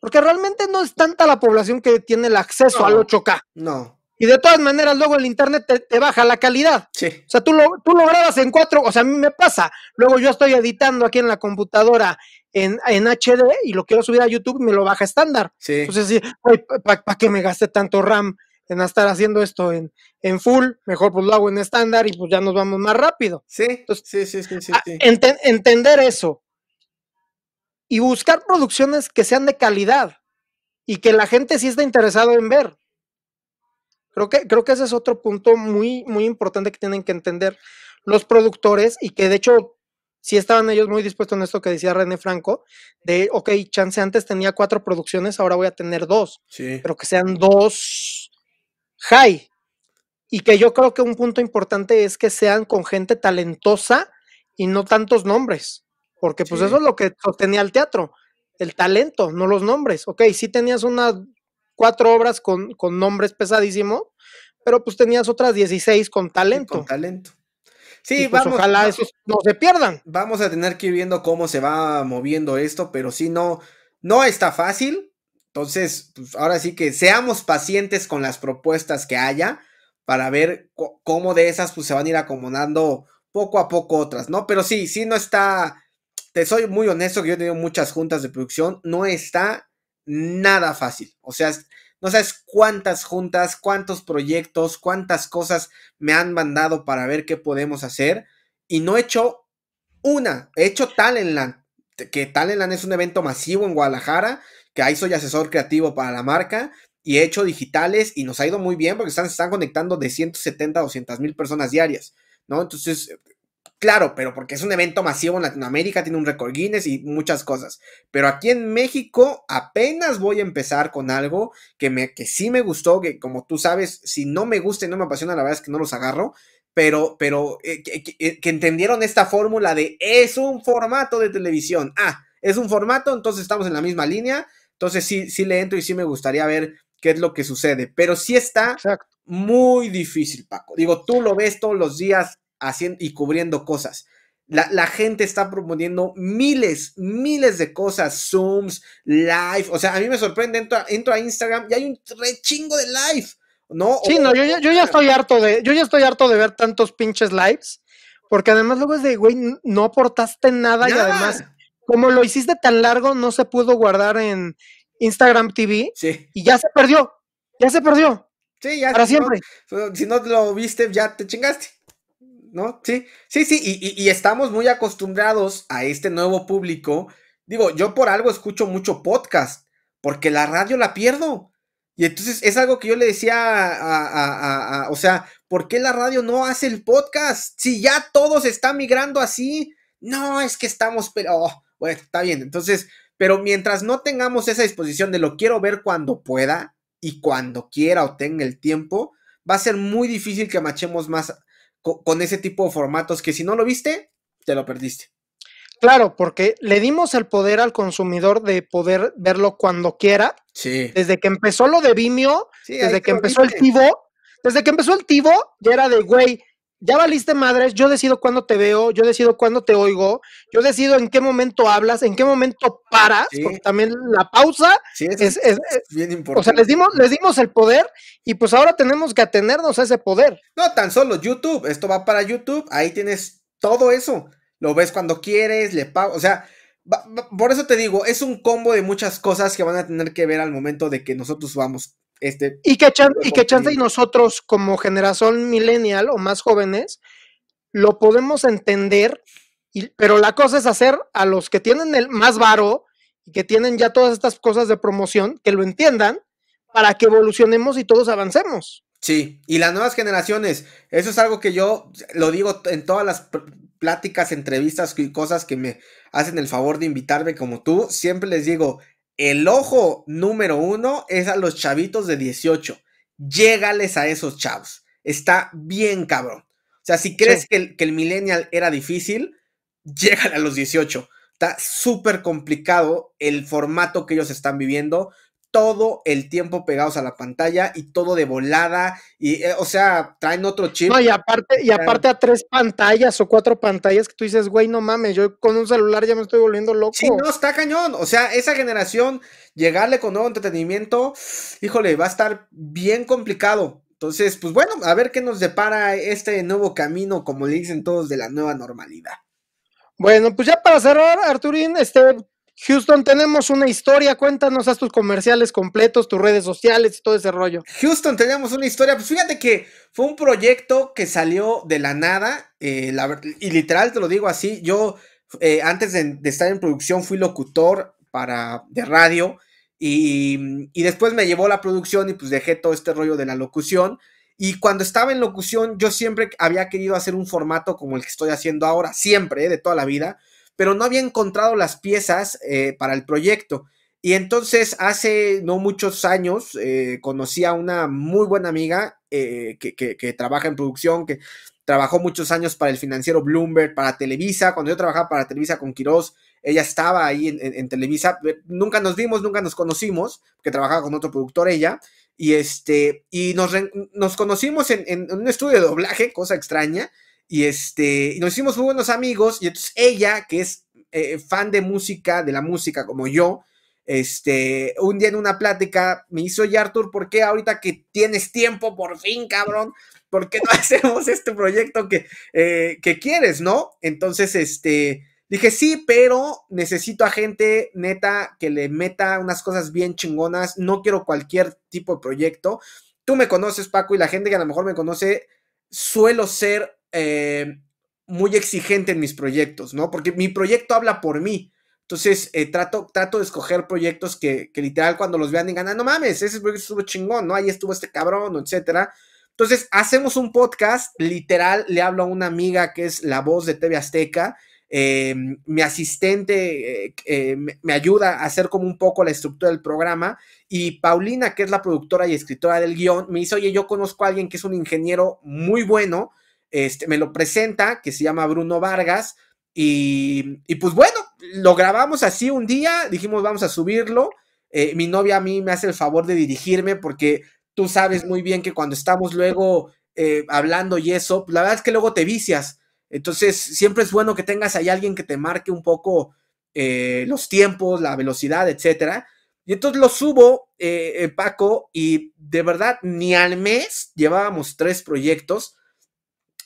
porque realmente no es tanta la población que tiene el acceso al 8K. No. Y de todas maneras, luego el internet te, baja la calidad. Sí. O sea, tú lo, tú lo grabas en 4, o sea, a mí me pasa. Luego yo estoy editando aquí en la computadora en, HD y lo quiero subir a YouTube y me lo baja estándar. Sí. Entonces, ¿para qué me gaste tanto RAM? en estar haciendo esto en, en full, mejor pues lo hago en estándar y pues ya nos vamos más rápido. Sí, sí, sí, sí, entender eso y buscar producciones que sean de calidad y que la gente sí esté interesada en ver. Creo que, creo que ese es otro punto muy, muy importante que tienen que entender los productores y que de hecho si estaban ellos muy dispuestos en esto que decía René Franco, de, ok, chance antes tenía cuatro producciones, ahora voy a tener dos, pero que sean dos Jai, Y que yo creo que un punto importante es que sean con gente talentosa y no tantos nombres, porque pues eso es lo que tenía el teatro, el talento, no los nombres. Ok, sí tenías unas cuatro obras con, con nombres pesadísimos, pero pues tenías otras 16 con talento. con talento. Sí, pues, vamos. ojalá esos no se pierdan. Vamos a tener que ir viendo cómo se va moviendo esto, pero si no, no está fácil. Entonces, pues ahora sí que seamos pacientes con las propuestas que haya para ver cómo de esas pues, se van a ir acomodando poco a poco otras, ¿no? Pero sí, sí no está, te soy muy honesto que yo he tenido muchas juntas de producción, no está nada fácil. O sea, no sabes cuántas juntas, cuántos proyectos, cuántas cosas me han mandado para ver qué podemos hacer y no he hecho una, he hecho Talentland, que Talentland es un evento masivo en Guadalajara que ahí soy asesor creativo para la marca y he hecho digitales y nos ha ido muy bien porque están, se están conectando de 170 a 200 mil personas diarias, ¿no? Entonces, claro, pero porque es un evento masivo en Latinoamérica, tiene un récord Guinness y muchas cosas. Pero aquí en México apenas voy a empezar con algo que, me, que sí me gustó, que como tú sabes, si no me gusta y no me apasiona, la verdad es que no los agarro. Pero, pero eh, que, eh, que entendieron esta fórmula de es un formato de televisión. Ah, es un formato, entonces estamos en la misma línea entonces sí, sí le entro y sí me gustaría ver qué es lo que sucede. Pero sí está muy difícil, Paco. Digo, tú lo ves todos los días haciendo y cubriendo cosas. La, gente está proponiendo miles, miles de cosas, Zooms, live. O sea, a mí me sorprende, entro a, Instagram y hay un chingo de live, ¿no? Sí, no, yo, yo, ya estoy harto de, yo ya estoy harto de ver tantos pinches lives, porque además luego es de, güey, no aportaste nada. y además como lo hiciste tan largo, no se pudo guardar en Instagram TV. Sí. Y ya se perdió. Ya se perdió. Sí, ya. Para siempre. si no lo viste, ya te chingaste. ¿No? Sí, sí, sí. Y, estamos muy acostumbrados a este nuevo público. Digo, yo por algo escucho mucho podcast, porque la radio la pierdo. Y entonces es algo que yo le decía a, o sea, ¿por qué la radio no hace el podcast? Si ya todos están migrando así, no es que estamos, pero oh, bueno, está bien. Entonces, pero mientras no tengamos esa disposición de lo quiero ver cuando pueda y cuando quiera o tenga el tiempo, va a ser muy difícil que machemos más con, ese tipo de formatos que si no lo viste, te lo perdiste. Claro, porque le dimos el poder al consumidor de poder verlo cuando quiera. Sí. Desde que empezó lo de Vimeo, desde que empezó el Tivo, desde que empezó el Tivo, ya era de, güey, ya valiste madres, yo decido cuándo te veo, yo decido cuándo te oigo, yo decido en qué momento hablas, en qué momento paras, porque también la pausa es, bien importante. O sea, les dimos, les dimos el poder y pues ahora tenemos que atenernos a ese poder. No, tan solo YouTube, esto va para YouTube, ahí tienes todo eso, lo ves cuando quieres, le pago, o sea, por eso te digo, es un combo de muchas cosas que van a tener que ver al momento de que nosotros vamos este y que, y, chance y nosotros como generación millennial o más jóvenes lo podemos entender, pero la cosa es hacer a los que tienen el más varo y que tienen ya todas estas cosas de promoción, que lo entiendan para que evolucionemos y todos avancemos. Sí, y las nuevas generaciones, eso es algo que yo lo digo en todas las pláticas, entrevistas y cosas que me hacen el favor de invitarme como tú, siempre les digo, el ojo número uno es a los chavitos de 18. Llégales a esos chavos. Está bien cabrón. O sea, si crees que, el, que, el, millennial era difícil, llégale a los 18. Está súper complicado el formato que ellos están viviendo todo el tiempo pegados a la pantalla y todo de volada y eh, o sea, traen otro chip. No, y aparte y aparte a tres pantallas o cuatro pantallas que tú dices, güey, no mames, yo con un celular ya me estoy volviendo loco. Sí, no, está cañón, o sea, esa generación llegarle con nuevo entretenimiento, híjole, va a estar bien complicado. Entonces, pues bueno, a ver qué nos depara este nuevo camino, como le dicen todos, de la nueva normalidad. Bueno, pues ya para cerrar, Arturín, este, Houston, tenemos una historia. Cuéntanos, tus comerciales completos, tus redes sociales y todo ese rollo. Houston, tenemos una historia. Pues fíjate que fue un proyecto que salió de la nada. Eh, y literal, te lo digo así. Yo, eh, antes de, estar en producción, fui locutor para, de radio. Y, después me llevó la producción y pues dejé todo este rollo de la locución. Y cuando estaba en locución, yo siempre había querido hacer un formato como el que estoy haciendo ahora, siempre, eh, de toda la vida pero no había encontrado las piezas eh, para el proyecto. Y entonces hace no muchos años eh, conocí a una muy buena amiga eh, que, trabaja en producción, que trabajó muchos años para el financiero Bloomberg, para Televisa. Cuando yo trabajaba para Televisa con Quirós, ella estaba ahí en, Televisa. Eh, nunca nos vimos, nunca nos conocimos, que trabajaba con otro productor ella. Y, este, y nos, nos conocimos en un estudio de doblaje, cosa extraña y este, nos hicimos muy buenos amigos. Y entonces ella, que es eh, fan de música, de la música como yo, este, un día en una plática me hizo, oye Arthur, ¿por qué ahorita que tienes tiempo, por fin, cabrón? ¿Por qué no hacemos este proyecto que, eh, que quieres, no? Entonces, este, dije, sí, pero necesito a gente neta que le meta unas cosas bien chingonas. No quiero cualquier tipo de proyecto. Tú me conoces, Paco, y la gente que a lo mejor me conoce, suelo ser eh, muy exigente en mis proyectos, ¿no? Porque mi proyecto habla por mí. Entonces, eh, trato, trato de escoger proyectos que, literal cuando los vean digan, ah, no mames, ese proyecto estuvo chingón, ¿no? Ahí estuvo este cabrón, etcétera. Entonces, hacemos un podcast, literal, le hablo a una amiga que es la voz de TV Azteca, eh, mi asistente me ayuda a hacer como un poco la estructura del programa y Paulina, que es la productora y escritora del guión, me dice, oye, yo conozco a alguien que es un ingeniero muy bueno este, me lo presenta, que se llama Bruno Vargas, y, y pues bueno, lo grabamos así un día, dijimos vamos a subirlo, eh, mi novia a mí me hace el favor de dirigirme porque tú sabes muy bien que cuando estamos luego eh, hablando y eso, la verdad es que luego te vicias, entonces siempre es bueno que tengas ahí alguien que te marque un poco eh, los tiempos, la velocidad, etcétera. Y entonces lo subo, Paco, y de verdad, ni al mes llevábamos tres proyectos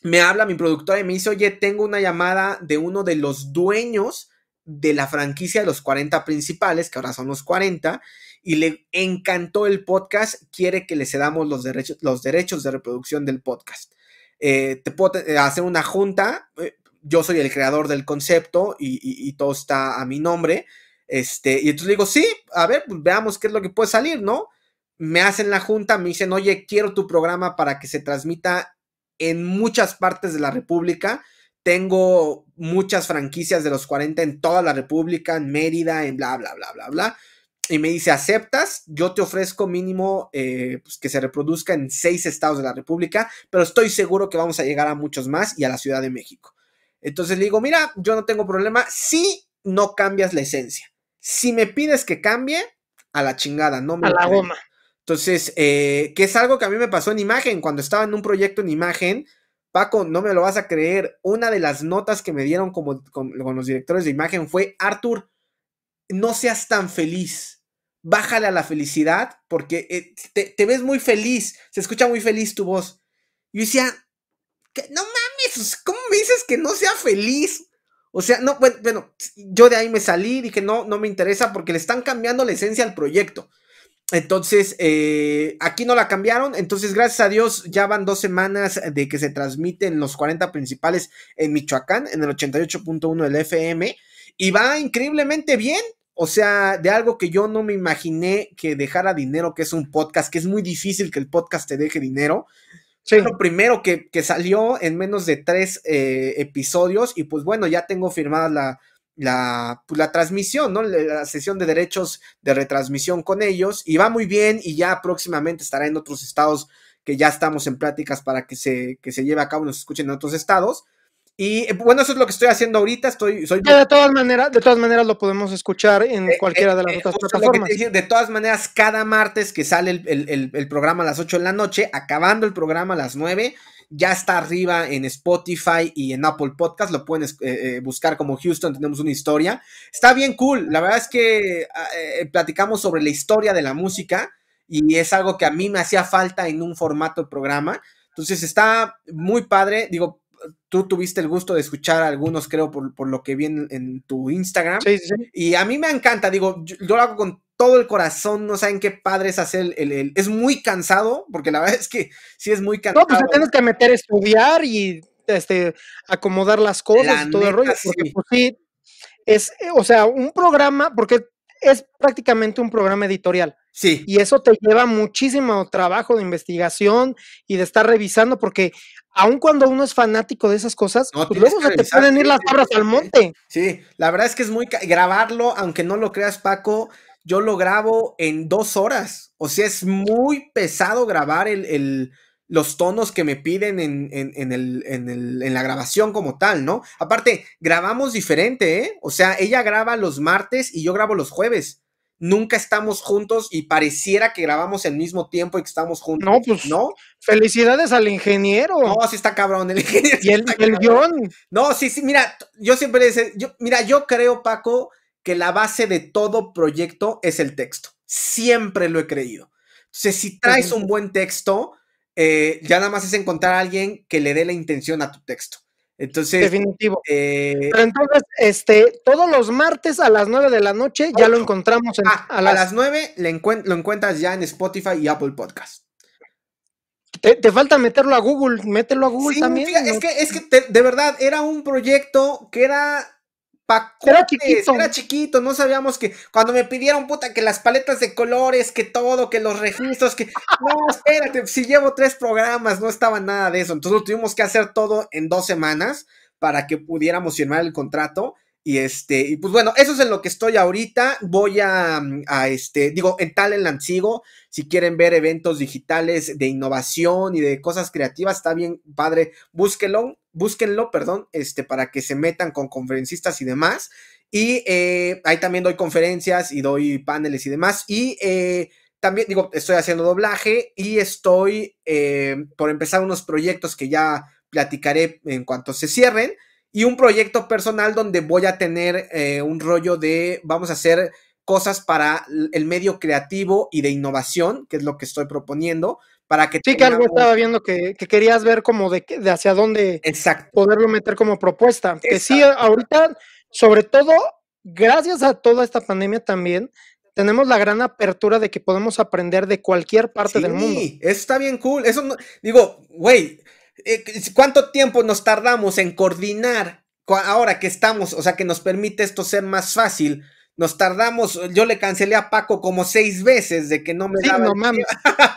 me habla mi productora y me dice, oye, tengo una llamada de uno de los dueños de la franquicia de los 40 principales, que ahora son los 40, y le encantó el podcast, quiere que le cedamos los, derechos, los derechos de reproducción del podcast. Eh, te puedo eh, hacer una junta, eh, yo soy el creador del concepto y, todo está a mi nombre. Este, y entonces le digo, sí, a ver, pues veamos qué es lo que puede salir, ¿no? Me hacen la junta, me dicen, oye, quiero tu programa para que se transmita en muchas partes de la República. Tengo muchas franquicias de los 40 en toda la República, en Mérida, en bla, bla, bla, bla, bla. Y me dice, ¿aceptas? Yo te ofrezco mínimo eh, pues, que se reproduzca en seis estados de la República, pero estoy seguro que vamos a llegar a muchos más y a la Ciudad de México. Entonces le digo, mira, yo no tengo problema si no cambias la esencia. Si me pides que cambie, a la chingada, no me... A la goma. Entonces, eh, que es algo que a mí me pasó en imagen, cuando estaba en un proyecto en imagen, Paco, no me lo vas a creer, una de las notas que me dieron como, con, los directores de imagen fue, Arthur, no seas tan feliz, bájale a la felicidad, porque eh, te, ves muy feliz, se escucha muy feliz tu voz. Yo decía, no mames, ¿cómo dices que no sea feliz? O sea, no, bueno, yo de ahí me salí, dije, no, no me interesa porque le están cambiando la esencia al proyecto. Entonces, eh, aquí no la cambiaron. Entonces, gracias a Dios, ya van dos semanas de que se transmiten los 40 principales en Michoacán, en el 88.1 del FM. Y va increíblemente bien. O sea, de algo que yo no me imaginé que dejara dinero, que es un podcast, que es muy difícil que el podcast te deje dinero. lo primero que, salió en menos de tres eh, episodios. Y pues bueno, ya tengo firmada la, la, pues, la transmisión, ¿no? La sesión de derechos de retransmisión con ellos y va muy bien y ya próximamente estará en otros estados que ya estamos en pláticas para que se, se lleve a cabo, nos escuchen en otros estados. Y eh, bueno, eso es lo que estoy haciendo ahorita. Estoy, de, todas maneras, de todas maneras, lo podemos escuchar en eh, cualquiera eh, de las otras plataformas. de todas maneras, cada martes que sale el, programa a las 8 de la noche, acabando el programa a las 9, ya está arriba en Spotify y en Apple Podcast, lo pueden eh, eh, buscar como Houston, tenemos una historia. Está bien cool, la verdad es que ah, eh, platicamos sobre la historia de la música y es algo que a mí me hacía falta en un formato de programa. Entonces está muy padre, digo, tú tuviste el gusto de escuchar algunos, creo, por, lo que vi en, tu Instagram. Sí, sí. Y a mí me encanta, digo, yo lo hago con todo el corazón, no saben qué padre es hacer el, Es muy cansado, porque la verdad es que sí es muy cansado. No, pues te tienes que meter a estudiar y este, acomodar las cosas y todo el rollo. Porque, sí. Pues, sí, es, o sea, un programa, porque es prácticamente un programa editorial. Sí. Y eso te lleva muchísimo trabajo de investigación y de estar revisando, porque aun cuando uno es fanático de esas cosas, pues se te pueden ir las barras al ¿eh? monte. Sí, la verdad es que es muy... Grabarlo, aunque no lo creas, Paco, yo lo grabo en dos horas. O sea, es muy pesado grabar el, los tonos que me piden en, en, la grabación como tal, ¿no? Aparte, grabamos diferente, ¿eh? O sea, ella graba los martes y yo grabo los jueves. Nunca estamos juntos y pareciera que grabamos el mismo tiempo y que estamos juntos. No, pues. Felicidades al ingeniero. No, sí está cabrón el ingeniero. Y el, guión. No, sí, sí, mira, yo siempre decía, mira, yo creo, Paco, la base de todo proyecto es el texto. Siempre lo he creído. Entonces, si traes un buen texto, eh, ya nada más es encontrar a alguien que le dé la intención a tu texto. Entonces. Definitivo. Eh, Pero entonces, este, todos los martes a las nueve de la noche ya lo encontramos. Ah, a, las... nueve, 9 lo encuentras ya en Spotify y Apple Podcast. Te, falta meterlo a Google, mételo a Google también. Es que, de verdad era un proyecto que era era chiquito. era chiquito, no sabíamos que cuando me pidieron puta que las paletas de colores, que todo, que los registros, que no, espérate, si llevo tres programas, no estaba nada de eso, entonces lo tuvimos que hacer todo en dos semanas para que pudiéramos firmar el contrato y este, y pues bueno, eso es en lo que estoy ahorita. Voy a, mm, este, digo, en Talentland sigo. Si quieren ver eventos digitales de innovación y de cosas creativas, está bien padre. Búsquenlo, búsquenlo, perdón, este, para que se metan con conferencistas y demás. Y eh, ahí también doy conferencias y doy paneles y demás. Y eh, también, digo, estoy haciendo doblaje y estoy eh, por empezar unos proyectos que ya platicaré en cuanto se cierren y un proyecto personal donde voy a tener eh, un rollo de vamos a hacer cosas para el medio creativo y de innovación, que es lo que estoy proponiendo, para que... Sí, que algo estaba viendo que, querías ver como de, de, hacia dónde Exacto. poderlo meter como propuesta. Que sí, ahorita, sobre todo, gracias a toda esta pandemia también, tenemos la gran apertura de que podemos aprender de cualquier parte del mundo. Sí, está bien cool. Eso no, digo, güey, eh, ¿Cuánto tiempo nos tardamos en coordinar ahora que estamos, o sea, que nos permite esto ser más fácil? Nos tardamos, yo le cancelé a Paco como seis veces de que no me, daba,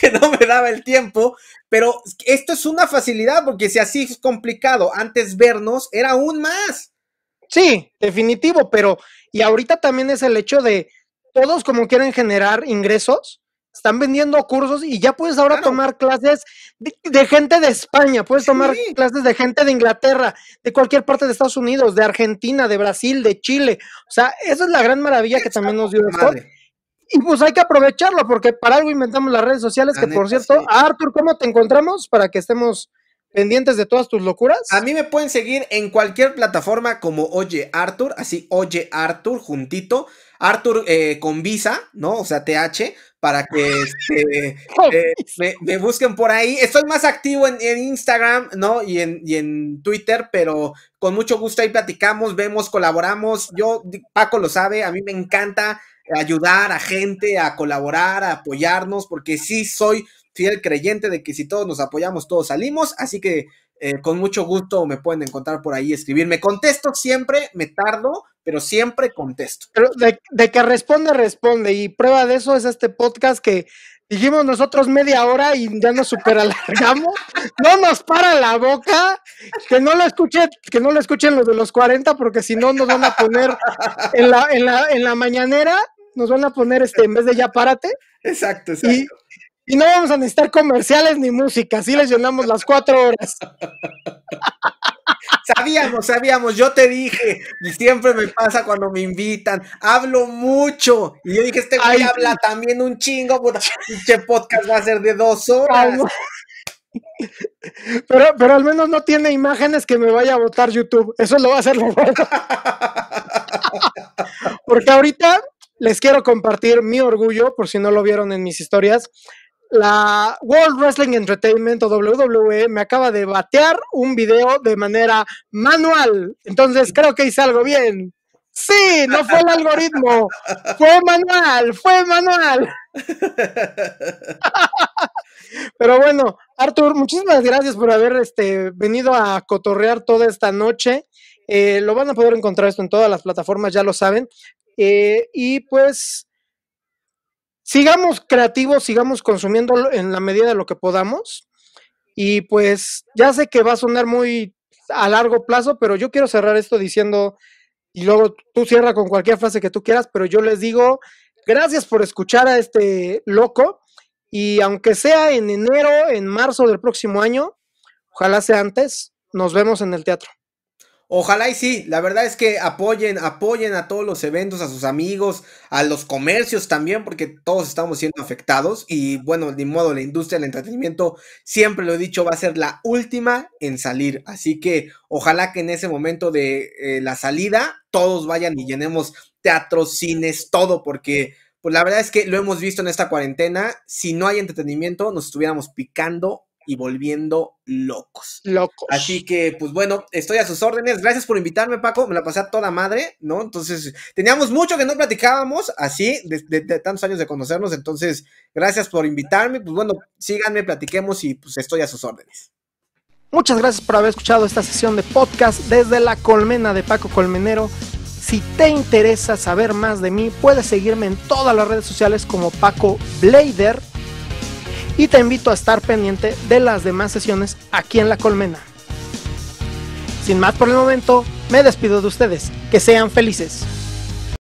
que no me daba el tiempo, pero esto es una facilidad porque si así es complicado antes vernos, era aún más. Sí, definitivo, pero y ahorita también es el hecho de todos como quieren generar ingresos, están vendiendo cursos y ya puedes ahora tomar clases de, gente de España, puedes tomar clases de gente de Inglaterra, de cualquier parte de Estados Unidos, de Argentina, de Brasil, de Chile. O sea, esa es la gran maravilla que también nos dio Y pues hay que aprovecharlo porque para algo inventamos las redes sociales, que por cierto, Arthur, ¿cómo te encontramos para que estemos pendientes de todas tus locuras? A mí me pueden seguir en cualquier plataforma como Oye Arthur, así Oye Arthur juntito. Arthur eh, con visa, ¿no? O sea, TH, para que este, eh, me, busquen por ahí. Estoy más activo en, Instagram, ¿no? Y en, en, Twitter, pero con mucho gusto ahí platicamos, vemos, colaboramos. Yo, Paco lo sabe, a mí me encanta ayudar a gente, a colaborar, a apoyarnos, porque sí soy fiel creyente de que si todos nos apoyamos, todos salimos. Así que eh, con mucho gusto me pueden encontrar por ahí, escribirme, contesto siempre, me tardo pero siempre contesto. Pero de, que responde, responde. Y prueba de eso es este podcast que dijimos nosotros media hora y ya nos superalargamos. no nos para la boca. Que no lo escuchen, que no lo escuchen los de los 40, porque si no nos van a poner en la, en la, mañanera, nos van a poner este, en vez de ya párate. Exacto, exacto. Y, no vamos a necesitar comerciales ni música, si lesionamos las cuatro horas. Sabíamos, sabíamos, yo te dije, y siempre me pasa cuando me invitan, hablo mucho, y yo dije, este güey habla también un chingo, este podcast va a ser de dos horas. Pero, pero al menos no tiene imágenes que me vaya a votar YouTube, eso lo va a hacer Porque ahorita les quiero compartir mi orgullo, por si no lo vieron en mis historias, la World Wrestling Entertainment o WWE me acaba de batear un video de manera manual. Entonces creo que hice algo bien. Sí, no fue el algoritmo, fue manual, fue manual. Pero bueno, Arthur, muchísimas gracias por haber este, venido a cotorrear toda esta noche. Eh, lo van a poder encontrar esto en todas las plataformas, ya lo saben. Eh, y pues sigamos creativos, sigamos consumiendo en la medida de lo que podamos. Y pues ya sé que va a sonar muy a largo plazo, pero yo quiero cerrar esto diciendo, y luego tú cierra con cualquier frase que tú quieras, pero yo les digo, gracias por escuchar a este loco. Y aunque sea en enero, en marzo del próximo año, ojalá sea antes, nos vemos en el teatro. Ojalá y sí, la verdad es que apoyen, apoyen a todos los eventos, a sus amigos, a los comercios también, porque todos estamos siendo afectados y bueno, de modo, la industria del entretenimiento, siempre lo he dicho, va a ser la última en salir. Así que ojalá que en ese momento de eh, la salida todos vayan y llenemos teatros, cines, todo, porque pues la verdad es que lo hemos visto en esta cuarentena, si no hay entretenimiento nos estuviéramos picando y volviendo locos. Locos. Así que, pues bueno, estoy a sus órdenes. Gracias por invitarme, Paco. Me la pasé a toda madre, ¿no? Entonces, teníamos mucho que no platicábamos así, de, tantos años de conocernos. Entonces, gracias por invitarme. Pues bueno, síganme, platiquemos y pues estoy a sus órdenes. Muchas gracias por haber escuchado esta sesión de podcast desde la colmena de Paco Colmenero. Si te interesa saber más de mí, puedes seguirme en todas las redes sociales como Paco Blader y te invito a estar pendiente de las demás sesiones aquí en La Colmena. Sin más por el momento, me despido de ustedes. Que sean felices.